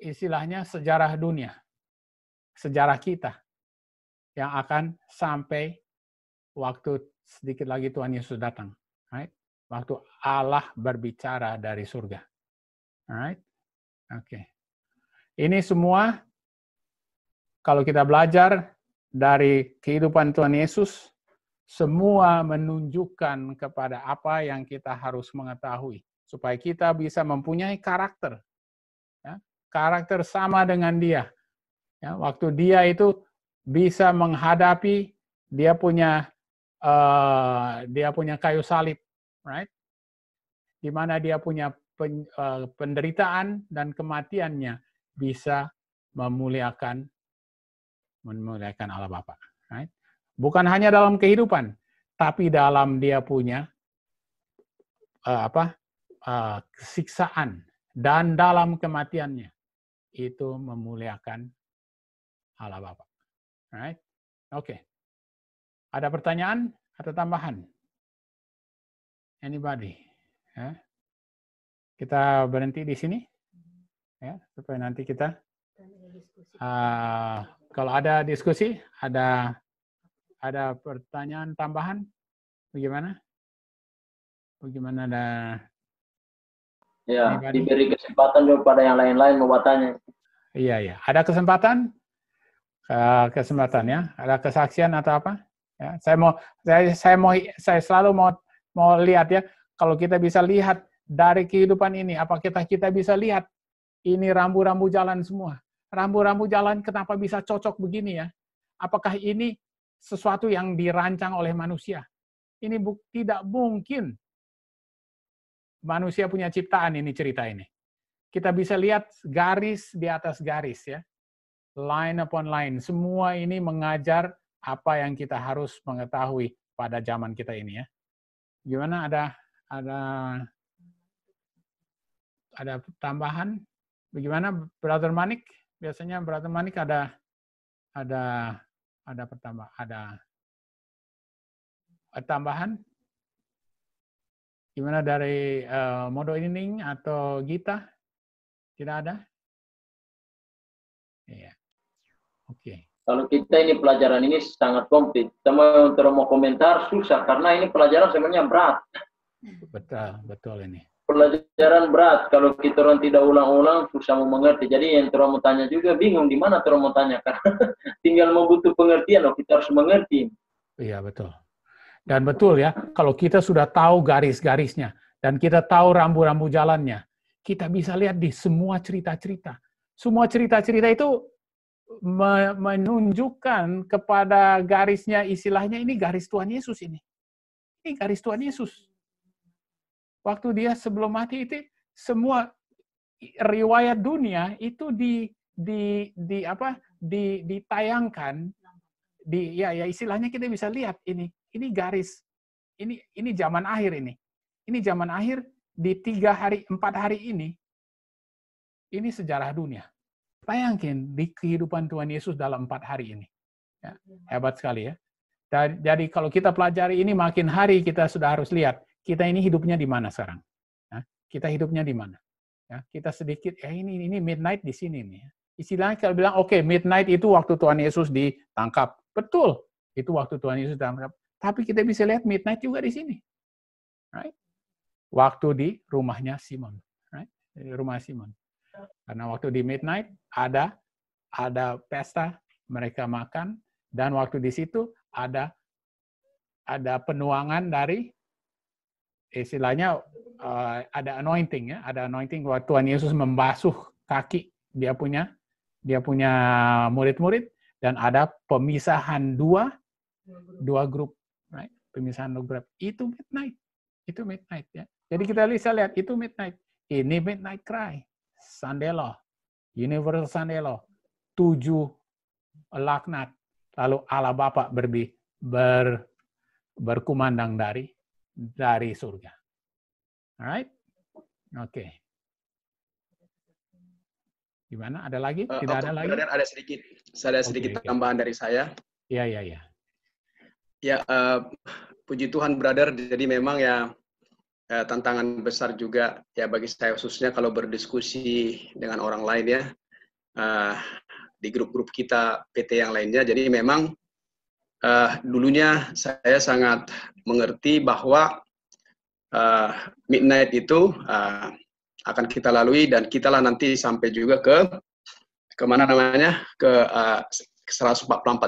istilahnya sejarah dunia. Sejarah kita yang akan sampai waktu sedikit lagi Tuhan Yesus datang. Right? Waktu Allah berbicara dari surga. Alright? Oke. Okay. Ini semua kalau kita belajar dari kehidupan Tuhan Yesus, semua menunjukkan kepada apa yang kita harus mengetahui supaya kita bisa mempunyai karakter. Ya, karakter sama dengan dia. Ya, waktu dia itu bisa menghadapi, dia punya uh, dia punya kayu salib, right? Di mana dia punya pen, uh, penderitaan dan kematiannya bisa memuliakan memuliakan Allah Bapa, right? Bukan hanya dalam kehidupan, tapi dalam dia punya uh, apa? Uh, dan dalam kematiannya itu memuliakan Allah Bapa. Right? Oke. Okay. Ada pertanyaan atau tambahan? Anybody? Ya. Kita berhenti di sini, ya, supaya nanti kita uh, kalau ada diskusi, ada ada pertanyaan tambahan, bagaimana? Bagaimana ada? Ya, anybody? diberi kesempatan kepada yang lain-lain mau bertanya. Iya, iya. Ada kesempatan? Uh, kesempatan ya. Ada kesaksian atau apa? Ya, saya mau saya saya mau saya selalu mau mau lihat ya kalau kita bisa lihat dari kehidupan ini apa kita kita bisa lihat ini rambu-rambu jalan semua. Rambu-rambu jalan kenapa bisa cocok begini ya? Apakah ini sesuatu yang dirancang oleh manusia? Ini bu, tidak mungkin. Manusia punya ciptaan ini cerita ini. Kita bisa lihat garis di atas garis ya. Line upon line. Semua ini mengajar apa yang kita harus mengetahui pada zaman kita ini ya. Gimana ada ada ada tambahan? Bagaimana Brother Manik? Biasanya Brother Manik ada ada ada pertama ada tambahan? Gimana dari uh, Modo Ining atau Gita? Tidak ada? Iya. Yeah. Oke. Okay. Kalau kita ini pelajaran ini sangat komplit. Sama untuk mau komentar susah karena ini pelajaran sebenarnya berat. Betul, betul ini. Pelajaran berat. Kalau kita orang tidak ulang-ulang susah mau mengerti. Jadi yang terus mau tanya juga bingung di mana terus mau tanya karena *laughs* tinggal membutuh pengertian loh kita harus mengerti. Iya betul. Dan betul ya, kalau kita sudah tahu garis-garisnya dan kita tahu rambu-rambu jalannya, kita bisa lihat di semua cerita-cerita. Semua cerita-cerita itu menunjukkan kepada garisnya istilahnya ini garis Tuhan Yesus ini. Ini garis Tuhan Yesus. Waktu dia sebelum mati itu semua riwayat dunia itu di di di apa di ditayangkan di ya ya istilahnya kita bisa lihat ini ini garis ini ini zaman akhir ini ini zaman akhir di tiga hari empat hari ini ini sejarah dunia Bayangkan di kehidupan Tuhan Yesus dalam empat hari ini. Ya, hmm. hebat sekali ya. jadi kalau kita pelajari ini makin hari kita sudah harus lihat kita ini hidupnya di mana sekarang. Ya, kita hidupnya di mana. Ya, kita sedikit, ya ini ini midnight di sini nih. Istilahnya kalau bilang, oke okay, midnight itu waktu Tuhan Yesus ditangkap. Betul, itu waktu Tuhan Yesus ditangkap. Tapi kita bisa lihat midnight juga di sini. Right? Waktu di rumahnya Simon. Right? rumah Simon. Karena waktu di midnight ada ada pesta, mereka makan dan waktu di situ ada ada penuangan dari istilahnya eh, ada anointing ya, ada anointing waktu Tuhan Yesus membasuh kaki dia punya dia punya murid-murid dan ada pemisahan dua dua grup, right? Pemisahan dua grup itu midnight, itu midnight ya. Jadi kita bisa lihat itu midnight, ini midnight cry, Sandelo, Universal Sandelo, tujuh laknat. Lalu Allah Bapa berbi, ber, berkumandang dari dari surga. Alright? Oke. Okay. Gimana? Ada lagi? Eh, Tidak uh, ada lagi? Ada sedikit, ada sedikit okay, tambahan okay. dari saya. Iya, iya, iya. Ya, uh, puji Tuhan, brother. Jadi memang ya Eh, tantangan besar juga ya bagi saya khususnya kalau berdiskusi dengan orang lain ya uh, di grup-grup kita PT yang lainnya. Jadi memang uh, dulunya saya sangat mengerti bahwa uh, midnight itu uh, akan kita lalui dan kitalah nanti sampai juga ke kemana namanya ke uh,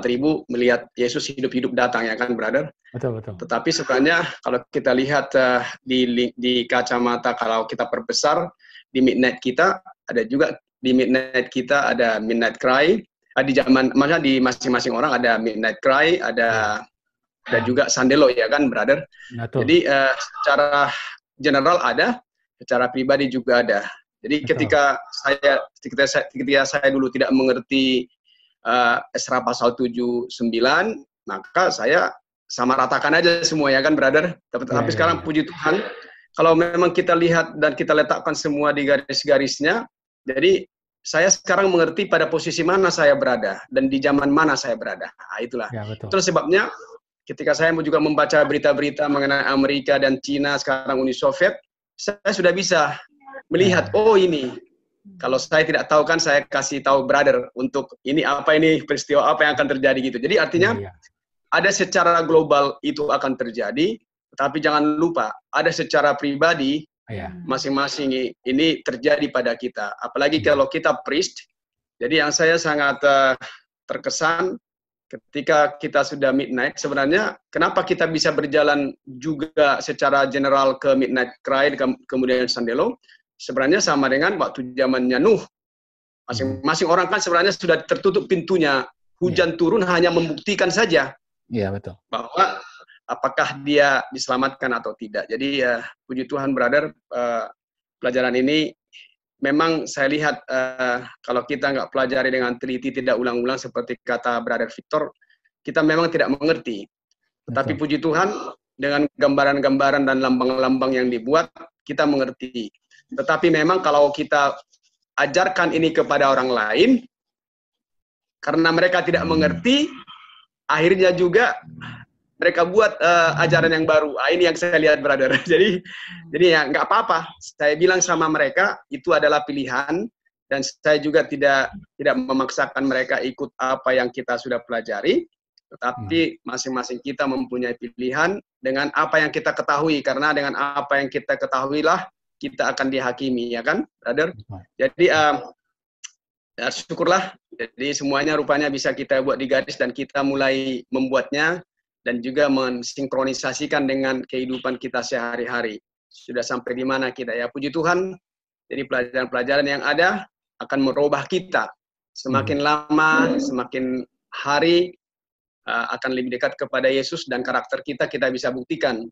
ribu melihat Yesus hidup-hidup datang ya kan, brother? Betul, betul. Tetapi sebenarnya kalau kita lihat uh, di di kacamata kalau kita perbesar di midnight kita ada juga di midnight kita ada midnight cry. Eh, di zaman maksudnya di masing-masing orang ada midnight cry, ada ada juga sandelo ya kan, brother? Betul. Jadi uh, secara general ada, secara pribadi juga ada. Jadi ketika saya ketika saya ketika saya dulu tidak mengerti uh, eh, Esra pasal 79, maka saya sama ratakan aja semua ya kan brother. Tapi, yeah, sekarang iya, iya. puji Tuhan, kalau memang kita lihat dan kita letakkan semua di garis-garisnya, jadi saya sekarang mengerti pada posisi mana saya berada dan di zaman mana saya berada. Nah, itulah. Ya, betul. Itulah sebabnya ketika saya juga membaca berita-berita mengenai Amerika dan Cina sekarang Uni Soviet, saya sudah bisa melihat ya. oh ini kalau saya tidak tahu kan saya kasih tahu brother untuk ini apa ini peristiwa apa yang akan terjadi gitu. Jadi artinya ya, ya. ada secara global itu akan terjadi, tapi jangan lupa ada secara pribadi iya. masing-masing ya. ini terjadi pada kita. Apalagi iya. kalau kita priest. Jadi yang saya sangat uh, terkesan ketika kita sudah midnight sebenarnya kenapa kita bisa berjalan juga secara general ke midnight cry ke, kemudian sandelo sebenarnya sama dengan waktu zamannya Nuh. Masing-masing hmm. orang kan sebenarnya sudah tertutup pintunya. Hujan yeah. turun hanya membuktikan saja. Iya, betul. Bahwa apakah dia diselamatkan atau tidak. Jadi ya puji Tuhan brother uh, pelajaran ini memang saya lihat uh, kalau kita nggak pelajari dengan teliti tidak ulang-ulang seperti kata brother Victor kita memang tidak mengerti. Tetapi puji Tuhan dengan gambaran-gambaran dan lambang-lambang yang dibuat kita mengerti. Tetapi memang kalau kita ajarkan ini kepada orang lain, karena mereka tidak mengerti, akhirnya juga mereka buat uh, ajaran yang baru. Ah, ini yang saya lihat, brother. *laughs* jadi, jadi ya nggak apa-apa. Saya bilang sama mereka itu adalah pilihan dan saya juga tidak tidak memaksakan mereka ikut apa yang kita sudah pelajari. Tetapi hmm. masing-masing kita mempunyai pilihan dengan apa yang kita ketahui karena dengan apa yang kita ketahui lah kita akan dihakimi ya kan brother jadi uh, syukurlah jadi semuanya rupanya bisa kita buat di garis dan kita mulai membuatnya dan juga mensinkronisasikan dengan kehidupan kita sehari-hari sudah sampai di mana kita ya puji Tuhan jadi pelajaran-pelajaran yang ada akan merubah kita semakin hmm. lama semakin hari eh, akan lebih dekat kepada Yesus dan karakter kita kita bisa buktikan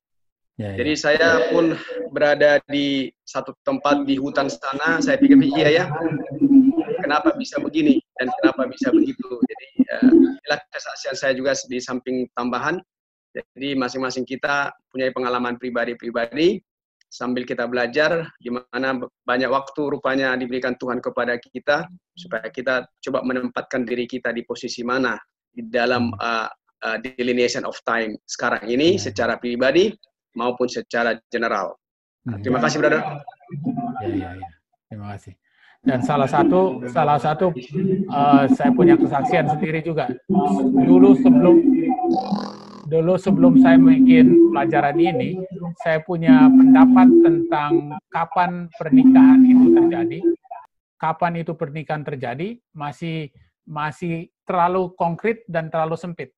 Ya, ya. Jadi saya pun berada di satu tempat di hutan sana, saya pikir iya ya, kenapa bisa begini dan kenapa bisa begitu. Jadi uh, inilah kesaksian saya juga di samping tambahan. Jadi masing-masing kita punya pengalaman pribadi-pribadi sambil kita belajar gimana banyak waktu rupanya diberikan Tuhan kepada kita supaya kita coba menempatkan diri kita di posisi mana di dalam uh, uh, delineation of time sekarang ini ya. secara pribadi maupun secara general. Hmm. Terima kasih, Brother. Ya, ya, ya. Terima kasih. Dan salah satu, salah satu uh, saya punya kesaksian sendiri juga. Dulu sebelum dulu sebelum saya bikin pelajaran ini, saya punya pendapat tentang kapan pernikahan itu terjadi, kapan itu pernikahan terjadi masih masih terlalu konkret dan terlalu sempit.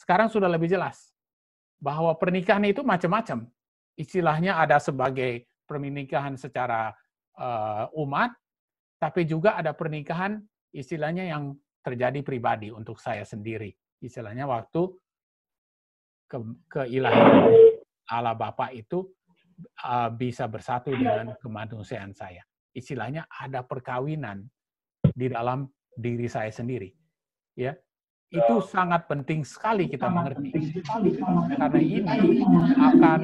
Sekarang sudah lebih jelas bahwa pernikahan itu macam-macam. Istilahnya ada sebagai pernikahan secara uh, umat, tapi juga ada pernikahan istilahnya yang terjadi pribadi untuk saya sendiri. Istilahnya waktu ke keilahian Allah Bapa itu uh, bisa bersatu dengan kemanusiaan saya. Istilahnya ada perkawinan di dalam diri saya sendiri. Ya, itu sangat penting sekali kita mengerti. Karena ini akan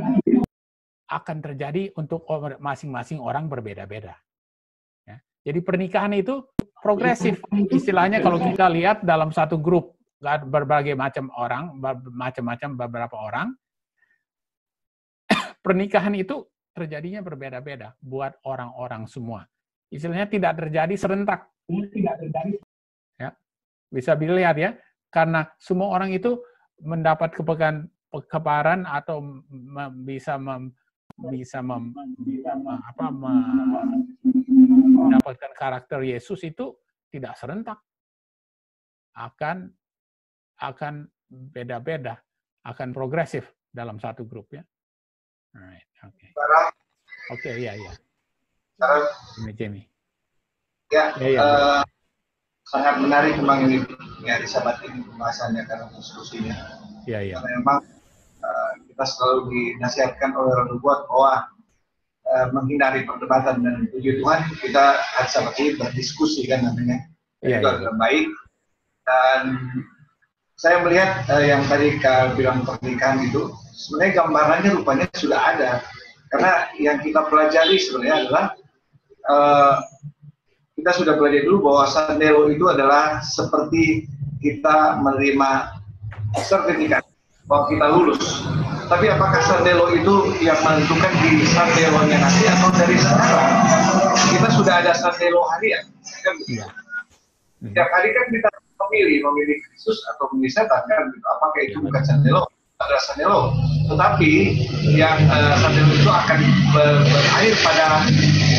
akan terjadi untuk masing-masing orang berbeda-beda. Ya. Jadi pernikahan itu progresif. Istilahnya kalau kita lihat dalam satu grup kan, berbagai macam orang, macam-macam beberapa orang, *coughs* pernikahan itu terjadinya berbeda-beda buat orang-orang semua. Istilahnya tidak terjadi serentak. Ya. Bisa dilihat ya, karena semua orang itu mendapat kepekan keparan atau mem, bisa mem, bisa mem, apa mendapatkan karakter Yesus itu tidak serentak akan akan beda-beda akan progresif dalam satu grup ya alright oke okay. oke okay, ya ya Sarah. Jamie ya, ya, ya. Uh, sangat menarik memang ini nyari sahabat ini pembahasannya karena diskusinya Ya, ya. Karena memang uh, kita selalu dinasihatkan oleh orang tua bahwa uh, menghindari perdebatan dan puji Tuhan kita harus seperti berdiskusi kan namanya. Ya, itu ya. baik. Dan saya melihat uh, yang tadi kalau bilang pernikahan itu sebenarnya gambarannya rupanya sudah ada. Karena yang kita pelajari sebenarnya adalah uh, kita sudah belajar dulu bahwa sandero itu adalah seperti kita menerima sertifikat bahwa kita lulus. Tapi apakah sandero itu yang menentukan di sandelonya nanti atau dari sekarang kita sudah ada sandero harian? Kan? Ya. Tiap hari kan kita memilih, memilih Kristus atau memilih setan kan? Apakah itu iya, bukan sandelo? adalah Sanelo. Tetapi yang uh, eh, Sanelo itu akan ber berakhir pada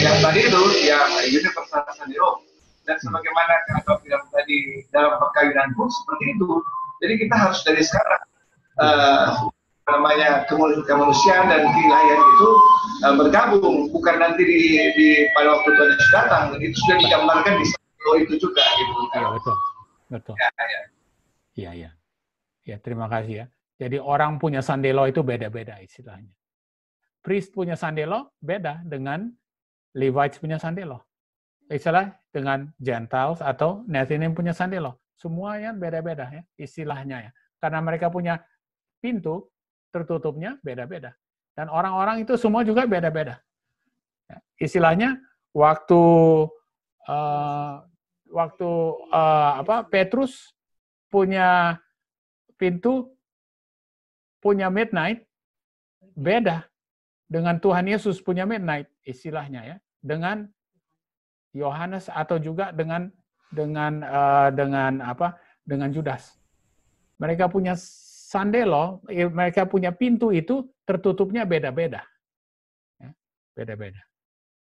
yang tadi itu, yang Universal Sanelo. Dan hmm. sebagaimana kata bilang tadi dalam perkawinan pun seperti itu. Jadi kita harus dari sekarang uh, namanya kemanusiaan dan wilayah itu uh, bergabung bukan nanti di, di pada waktu Tuhan Yesus datang itu sudah digambarkan di Sanelo itu juga gitu. Ya, betul. Betul. Ya, ya. Iya, iya. Ya, terima kasih ya. Jadi orang punya sandelo itu beda-beda istilahnya. Priest punya sandelo beda dengan Levites punya sandelo. Istilah dengan Gentiles atau Nethinim punya sandelo. Semuanya beda-beda ya istilahnya ya. Karena mereka punya pintu tertutupnya beda-beda. Dan orang-orang itu semua juga beda-beda. Ya, istilahnya waktu uh, waktu uh, apa Petrus punya pintu punya midnight beda dengan Tuhan Yesus punya midnight istilahnya ya dengan Yohanes atau juga dengan dengan uh, dengan apa dengan Judas mereka punya sandelo eh, mereka punya pintu itu tertutupnya beda-beda ya, beda-beda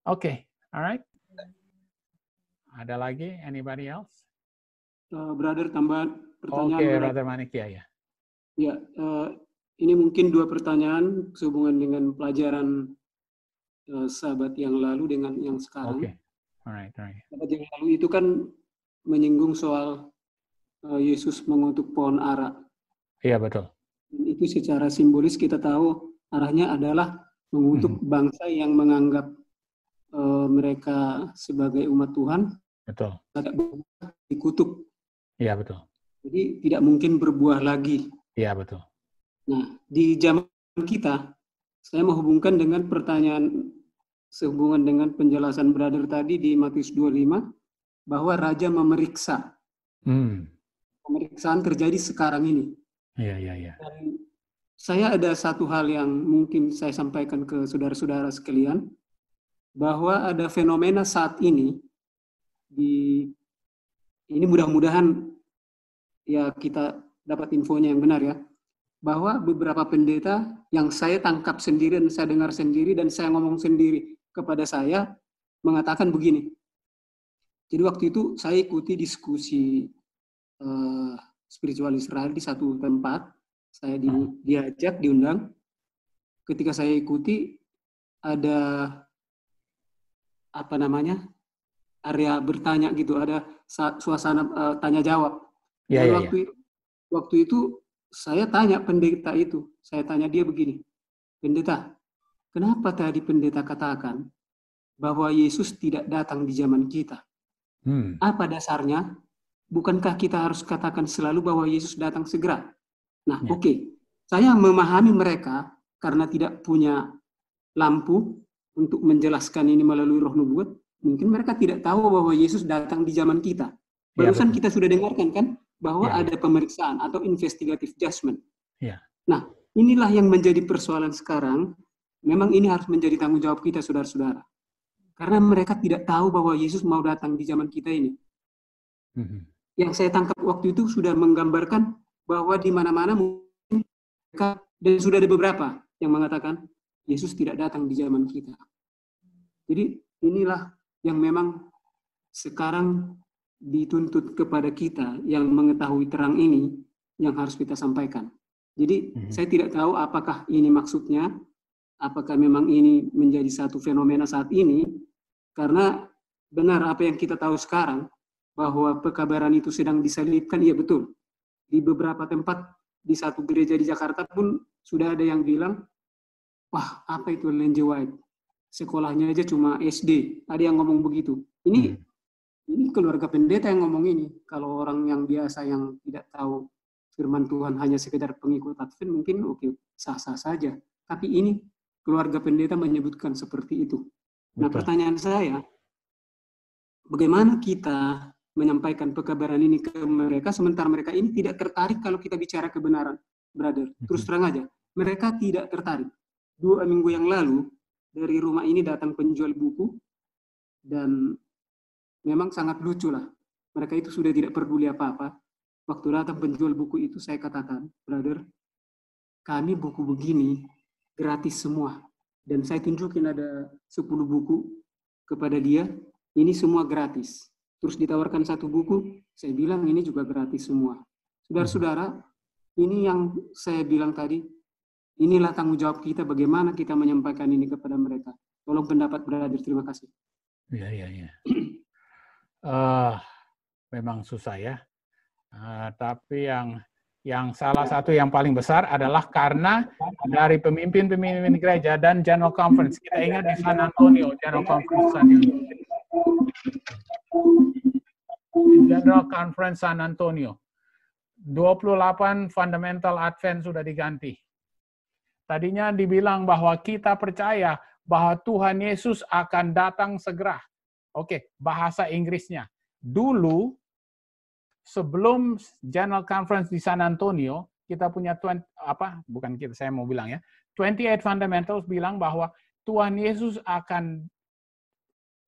oke okay. alright ada lagi anybody else uh, brother tambahan pertanyaan oke okay, brother Manik ya ya ya ini mungkin dua pertanyaan sehubungan dengan pelajaran uh, eh, sahabat yang lalu dengan yang sekarang. Okay. Alright, alright. Sahabat yang lalu itu kan menyinggung soal uh, Yesus mengutuk pohon ara. Iya yeah, betul. Itu secara simbolis kita tahu arahnya adalah mengutuk mm-hmm. bangsa yang menganggap uh, mereka sebagai umat Tuhan. Betul. Tidak Dikutuk. Iya betul. Jadi tidak mungkin berbuah lagi. Iya betul. Nah, di zaman kita, saya menghubungkan dengan pertanyaan sehubungan dengan penjelasan brother tadi di Matius 25 bahwa raja memeriksa. Hmm. Pemeriksaan terjadi sekarang ini. Iya, iya, iya. saya ada satu hal yang mungkin saya sampaikan ke saudara-saudara sekalian bahwa ada fenomena saat ini di ini mudah-mudahan ya kita dapat infonya yang benar ya bahwa beberapa pendeta yang saya tangkap sendiri dan saya dengar sendiri dan saya ngomong sendiri kepada saya mengatakan begini. Jadi waktu itu saya ikuti diskusi uh, spiritual Israel di satu tempat. Saya di, hmm. diajak, diundang. Ketika saya ikuti ada apa namanya area bertanya gitu, ada suasana uh, tanya jawab. Ya, Dan ya, waktu ya. waktu itu saya tanya pendeta itu, saya tanya dia begini, pendeta, kenapa tadi pendeta katakan bahwa Yesus tidak datang di zaman kita? Hmm. Apa dasarnya? Bukankah kita harus katakan selalu bahwa Yesus datang segera? Nah, ya. oke, okay. saya memahami mereka karena tidak punya lampu untuk menjelaskan ini melalui roh nubuat. Mungkin mereka tidak tahu bahwa Yesus datang di zaman kita. Ya, Barusan ya, kita sudah dengarkan kan bahwa yeah. ada pemeriksaan atau investigative judgment. Yeah. Nah, inilah yang menjadi persoalan sekarang. Memang ini harus menjadi tanggung jawab kita, saudara-saudara. Karena mereka tidak tahu bahwa Yesus mau datang di zaman kita ini. Mm-hmm. Yang saya tangkap waktu itu sudah menggambarkan bahwa di mana-mana mungkin mereka, dan sudah ada beberapa yang mengatakan Yesus tidak datang di zaman kita. Jadi inilah yang memang sekarang dituntut kepada kita yang mengetahui terang ini yang harus kita sampaikan. Jadi mm-hmm. saya tidak tahu apakah ini maksudnya, apakah memang ini menjadi satu fenomena saat ini, karena benar apa yang kita tahu sekarang bahwa pekabaran itu sedang diselipkan, iya betul. Di beberapa tempat di satu gereja di Jakarta pun sudah ada yang bilang, wah apa itu lenje white? Sekolahnya aja cuma SD, ada yang ngomong begitu. Ini mhm ini keluarga pendeta yang ngomong ini. Kalau orang yang biasa yang tidak tahu firman Tuhan hanya sekedar pengikut advent mungkin oke sah-sah saja. Tapi ini keluarga pendeta menyebutkan seperti itu. Nah pertanyaan saya, bagaimana kita menyampaikan pekabaran ini ke mereka sementara mereka ini tidak tertarik kalau kita bicara kebenaran, brother. Terus terang aja, mereka tidak tertarik. Dua minggu yang lalu dari rumah ini datang penjual buku dan memang sangat lucu lah. Mereka itu sudah tidak peduli apa-apa. Waktu datang penjual buku itu saya katakan, brother, kami buku begini gratis semua. Dan saya tunjukin ada 10 buku kepada dia, ini semua gratis. Terus ditawarkan satu buku, saya bilang ini juga gratis semua. Saudara-saudara, ini yang saya bilang tadi, inilah tanggung jawab kita bagaimana kita menyampaikan ini kepada mereka. Tolong pendapat brother, terima kasih. Iya, iya, iya. *clears throat* uh, memang susah ya. Uh, tapi yang yang salah satu yang paling besar adalah karena dari pemimpin-pemimpin gereja dan General Conference. Kita ingat di San Antonio, General Conference San Antonio. General Conference San Antonio. 28 fundamental Advent sudah diganti. Tadinya dibilang bahwa kita percaya bahwa Tuhan Yesus akan datang segera. Oke, bahasa Inggrisnya. Dulu sebelum General Conference di San Antonio, kita punya 20, apa? Bukan kita, saya mau bilang ya. 28 Fundamentals bilang bahwa Tuhan Yesus akan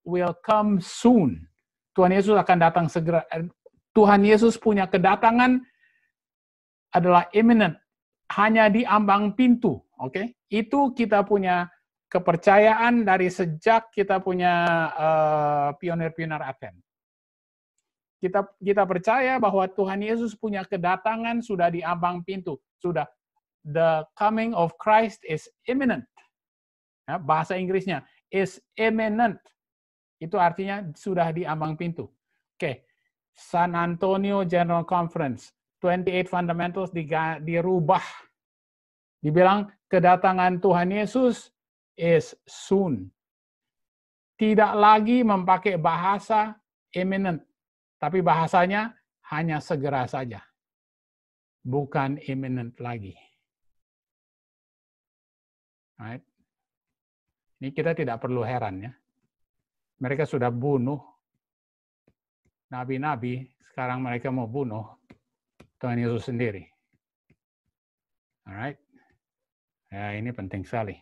will come soon. Tuhan Yesus akan datang segera. Tuhan Yesus punya kedatangan adalah imminent, hanya di ambang pintu, oke? Okay? Itu kita punya kepercayaan dari sejak kita punya eh, pionir-pionir Advent. Kita kita percaya bahwa Tuhan Yesus punya kedatangan sudah di ambang pintu, sudah the coming of Christ is imminent. Ya, bahasa Inggrisnya is imminent. Itu artinya sudah di ambang pintu. Oke. Okay. San Antonio General Conference, 28 fundamentals dirubah. Dibilang kedatangan Tuhan Yesus is soon. Tidak lagi memakai bahasa imminent, tapi bahasanya hanya segera saja. Bukan imminent lagi. Right? Ini kita tidak perlu heran ya. Mereka sudah bunuh nabi-nabi, sekarang mereka mau bunuh Tuhan Yesus sendiri. Alright. Ya, ini penting sekali.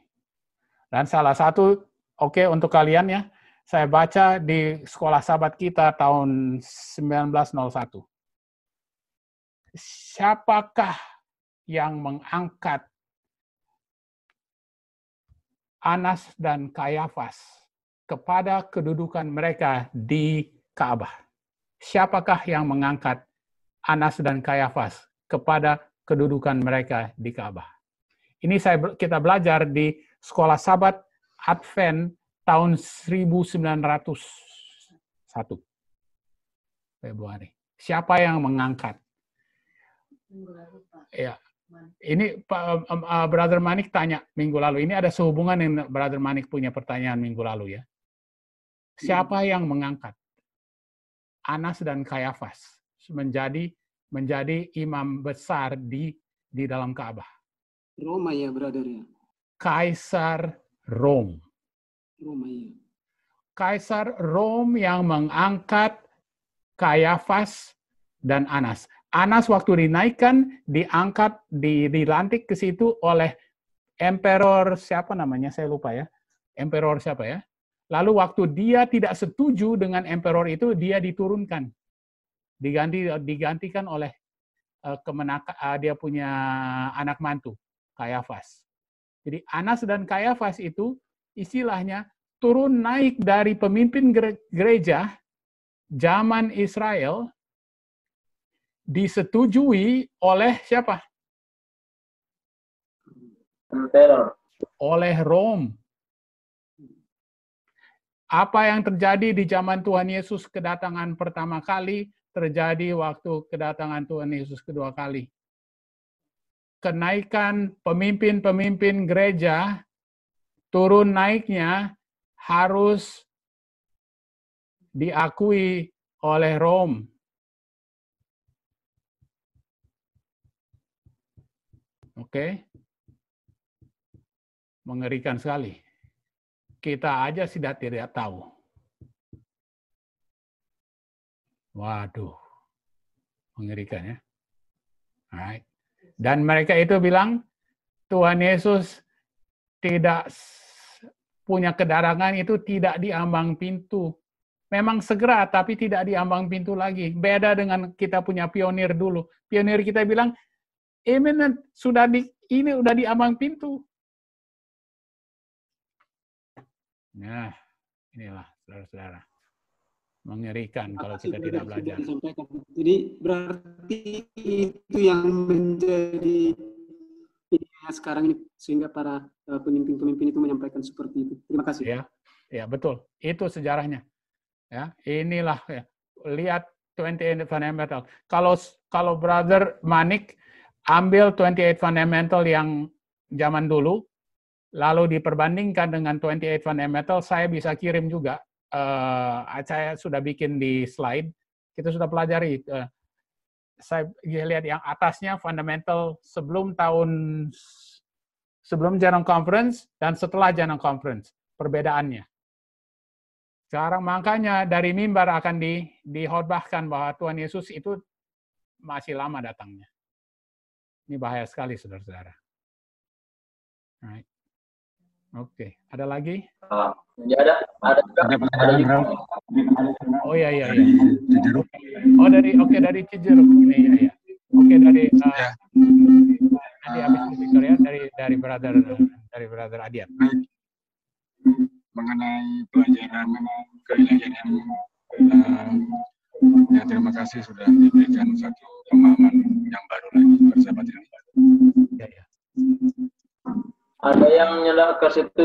Dan salah satu, oke okay, untuk kalian ya, saya baca di sekolah sahabat kita tahun 1901. Siapakah yang mengangkat Anas dan Kayafas kepada kedudukan mereka di Ka'bah? Siapakah yang mengangkat Anas dan Kayafas kepada kedudukan mereka di Ka'bah? Ini saya kita belajar di Sekolah Sabat Advent tahun 1901 Februari. Siapa yang mengangkat? Ya. Ini eh, Brother Manik tanya minggu lalu. Ini ada sehubungan yang Brother Manik punya pertanyaan minggu lalu ya. Siapa hmm. yang mengangkat? Anas dan Kayafas menjadi menjadi imam besar di di dalam Ka'bah. Roma ya, brother ya. Kaisar Rom. Iya. Kaisar Rom yang mengangkat Kayafas dan Anas. Anas waktu dinaikkan, diangkat, dilantik ke situ oleh emperor siapa namanya, saya lupa ya. Emperor siapa ya? Lalu waktu dia tidak setuju dengan emperor itu, dia diturunkan. Diganti digantikan oleh eh, kemenaka, eh, dia punya anak mantu, Kayafas. Jadi Anas dan Kayafas itu istilahnya turun naik dari pemimpin gereja zaman Israel disetujui oleh siapa? Emperor. Oleh Rom. Apa yang terjadi di zaman Tuhan Yesus kedatangan pertama kali terjadi waktu kedatangan Tuhan Yesus kedua kali kenaikan pemimpin-pemimpin gereja turun naiknya harus diakui oleh Rom. Oke. Mengerikan sekali. Kita aja sudah tidak tahu. Waduh. Mengerikan ya. Alright. Dan mereka itu bilang, Tuhan Yesus tidak punya kedarangan itu tidak diambang pintu. Memang segera, tapi tidak diambang pintu lagi. Beda dengan kita punya pionir dulu. Pionir kita bilang, imminent, sudah di, ini sudah diambang pintu. Nah, inilah saudara-saudara mengerikan kalau kita tidak belajar. Jadi berarti itu yang menjadi sekarang ini sehingga para eh, pemimpin-pemimpin itu menyampaikan seperti itu. Terima kasih. Ya, ya betul. Itu sejarahnya. Ya, inilah ya. lihat 28 fundamental. Kalau kalau brother Manik ambil 28 fundamental yang zaman dulu lalu diperbandingkan dengan 28 fundamental saya bisa kirim juga uh, saya sudah bikin di slide, kita sudah pelajari. Uh, saya lihat yang atasnya fundamental sebelum tahun sebelum Janang Conference dan setelah Janang Conference perbedaannya. Sekarang makanya dari mimbar akan di dihotbahkan bahwa Tuhan Yesus itu masih lama datangnya. Ini bahaya sekali saudara-saudara. Right. Oke, ada lagi? Ah, ya ada, ada, ada, ada juga. Oh ya ya. Dari ya. Cijeruk. Oh dari, oke okay, dari Cijeruk ini ya ya. Iya. Oke okay, dari uh, ya. Adi Abis Victoria dari dari brother dari brother Adian. Mengenai pelajaran kewilayahan yang uh, ya terima kasih sudah diberikan satu pemahaman yang baru lagi bersama baru. Ya ya. Ada yang nyala ke situ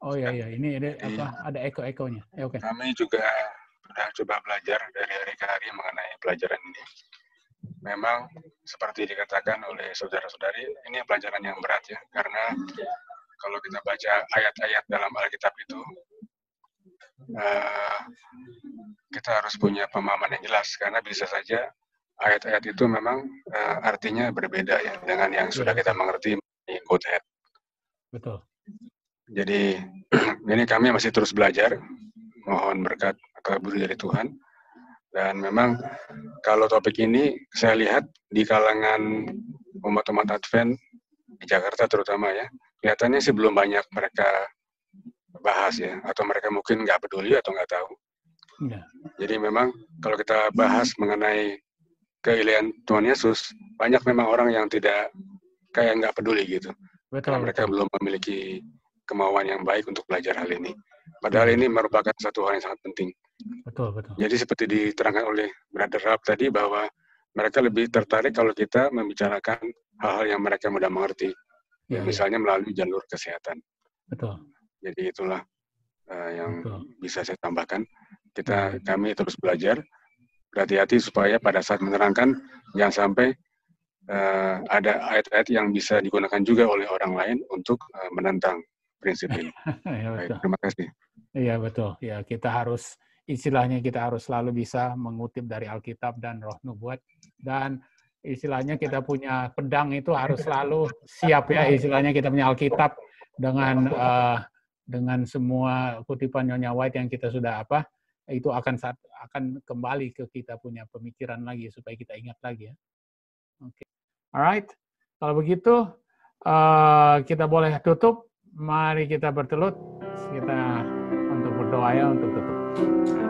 Oh iya iya, ini ada apa? Iya. Ada eko-ekonya. Ya, Oke. Okay. Kami juga sudah coba belajar dari hari ke hari mengenai pelajaran ini. Memang seperti dikatakan oleh saudara-saudari, ini pelajaran yang berat ya, karena kalau kita baca ayat-ayat dalam Alkitab itu, eh, kita harus punya pemahaman yang jelas, karena bisa saja ayat-ayat itu memang eh, artinya berbeda ya dengan yang sudah iya. kita mengerti KUTN. Betul. Jadi *clears throat* ini kami masih terus belajar, mohon berkat kabur dari Tuhan. Dan memang kalau topik ini saya lihat di kalangan umat-umat Advent di Jakarta terutama ya, kelihatannya sih belum banyak mereka bahas ya, atau mereka mungkin nggak peduli atau nggak tahu. Ya. Jadi memang kalau kita bahas mengenai keilian Tuhan Yesus, banyak memang orang yang tidak kayak nggak peduli gitu. Betul, Karena mereka betul. belum memiliki kemauan yang baik untuk belajar hal ini. Padahal iya. ini merupakan satu hal yang sangat penting. Betul, betul. Jadi seperti diterangkan oleh Brother Rab tadi bahwa mereka lebih tertarik kalau kita membicarakan hal-hal yang mereka mudah mengerti. Ya, misalnya ya. melalui jalur kesehatan. Betul. Jadi itulah uh, yang betul. bisa saya tambahkan. Kita iya, kami terus belajar berhati-hati supaya pada saat menerangkan jangan sampai uh, ada ayat-ayat yang bisa digunakan juga oleh orang lain untuk uh, menentang prinsip ini. *laughs* ya, betul. Baik, terima kasih. Iya betul. Ya kita harus istilahnya kita harus selalu bisa mengutip dari Alkitab dan Roh Nubuat dan istilahnya kita punya pedang itu harus selalu siap ya istilahnya kita punya Alkitab dengan uh, dengan semua kutipan Nyonya White yang kita sudah apa itu akan saat, akan kembali ke kita punya pemikiran lagi supaya kita ingat lagi ya. Oke. Okay. Alright, kalau begitu uh, kita boleh tutup. Mari kita bertelut, kita untuk berdoa ya untuk tutup.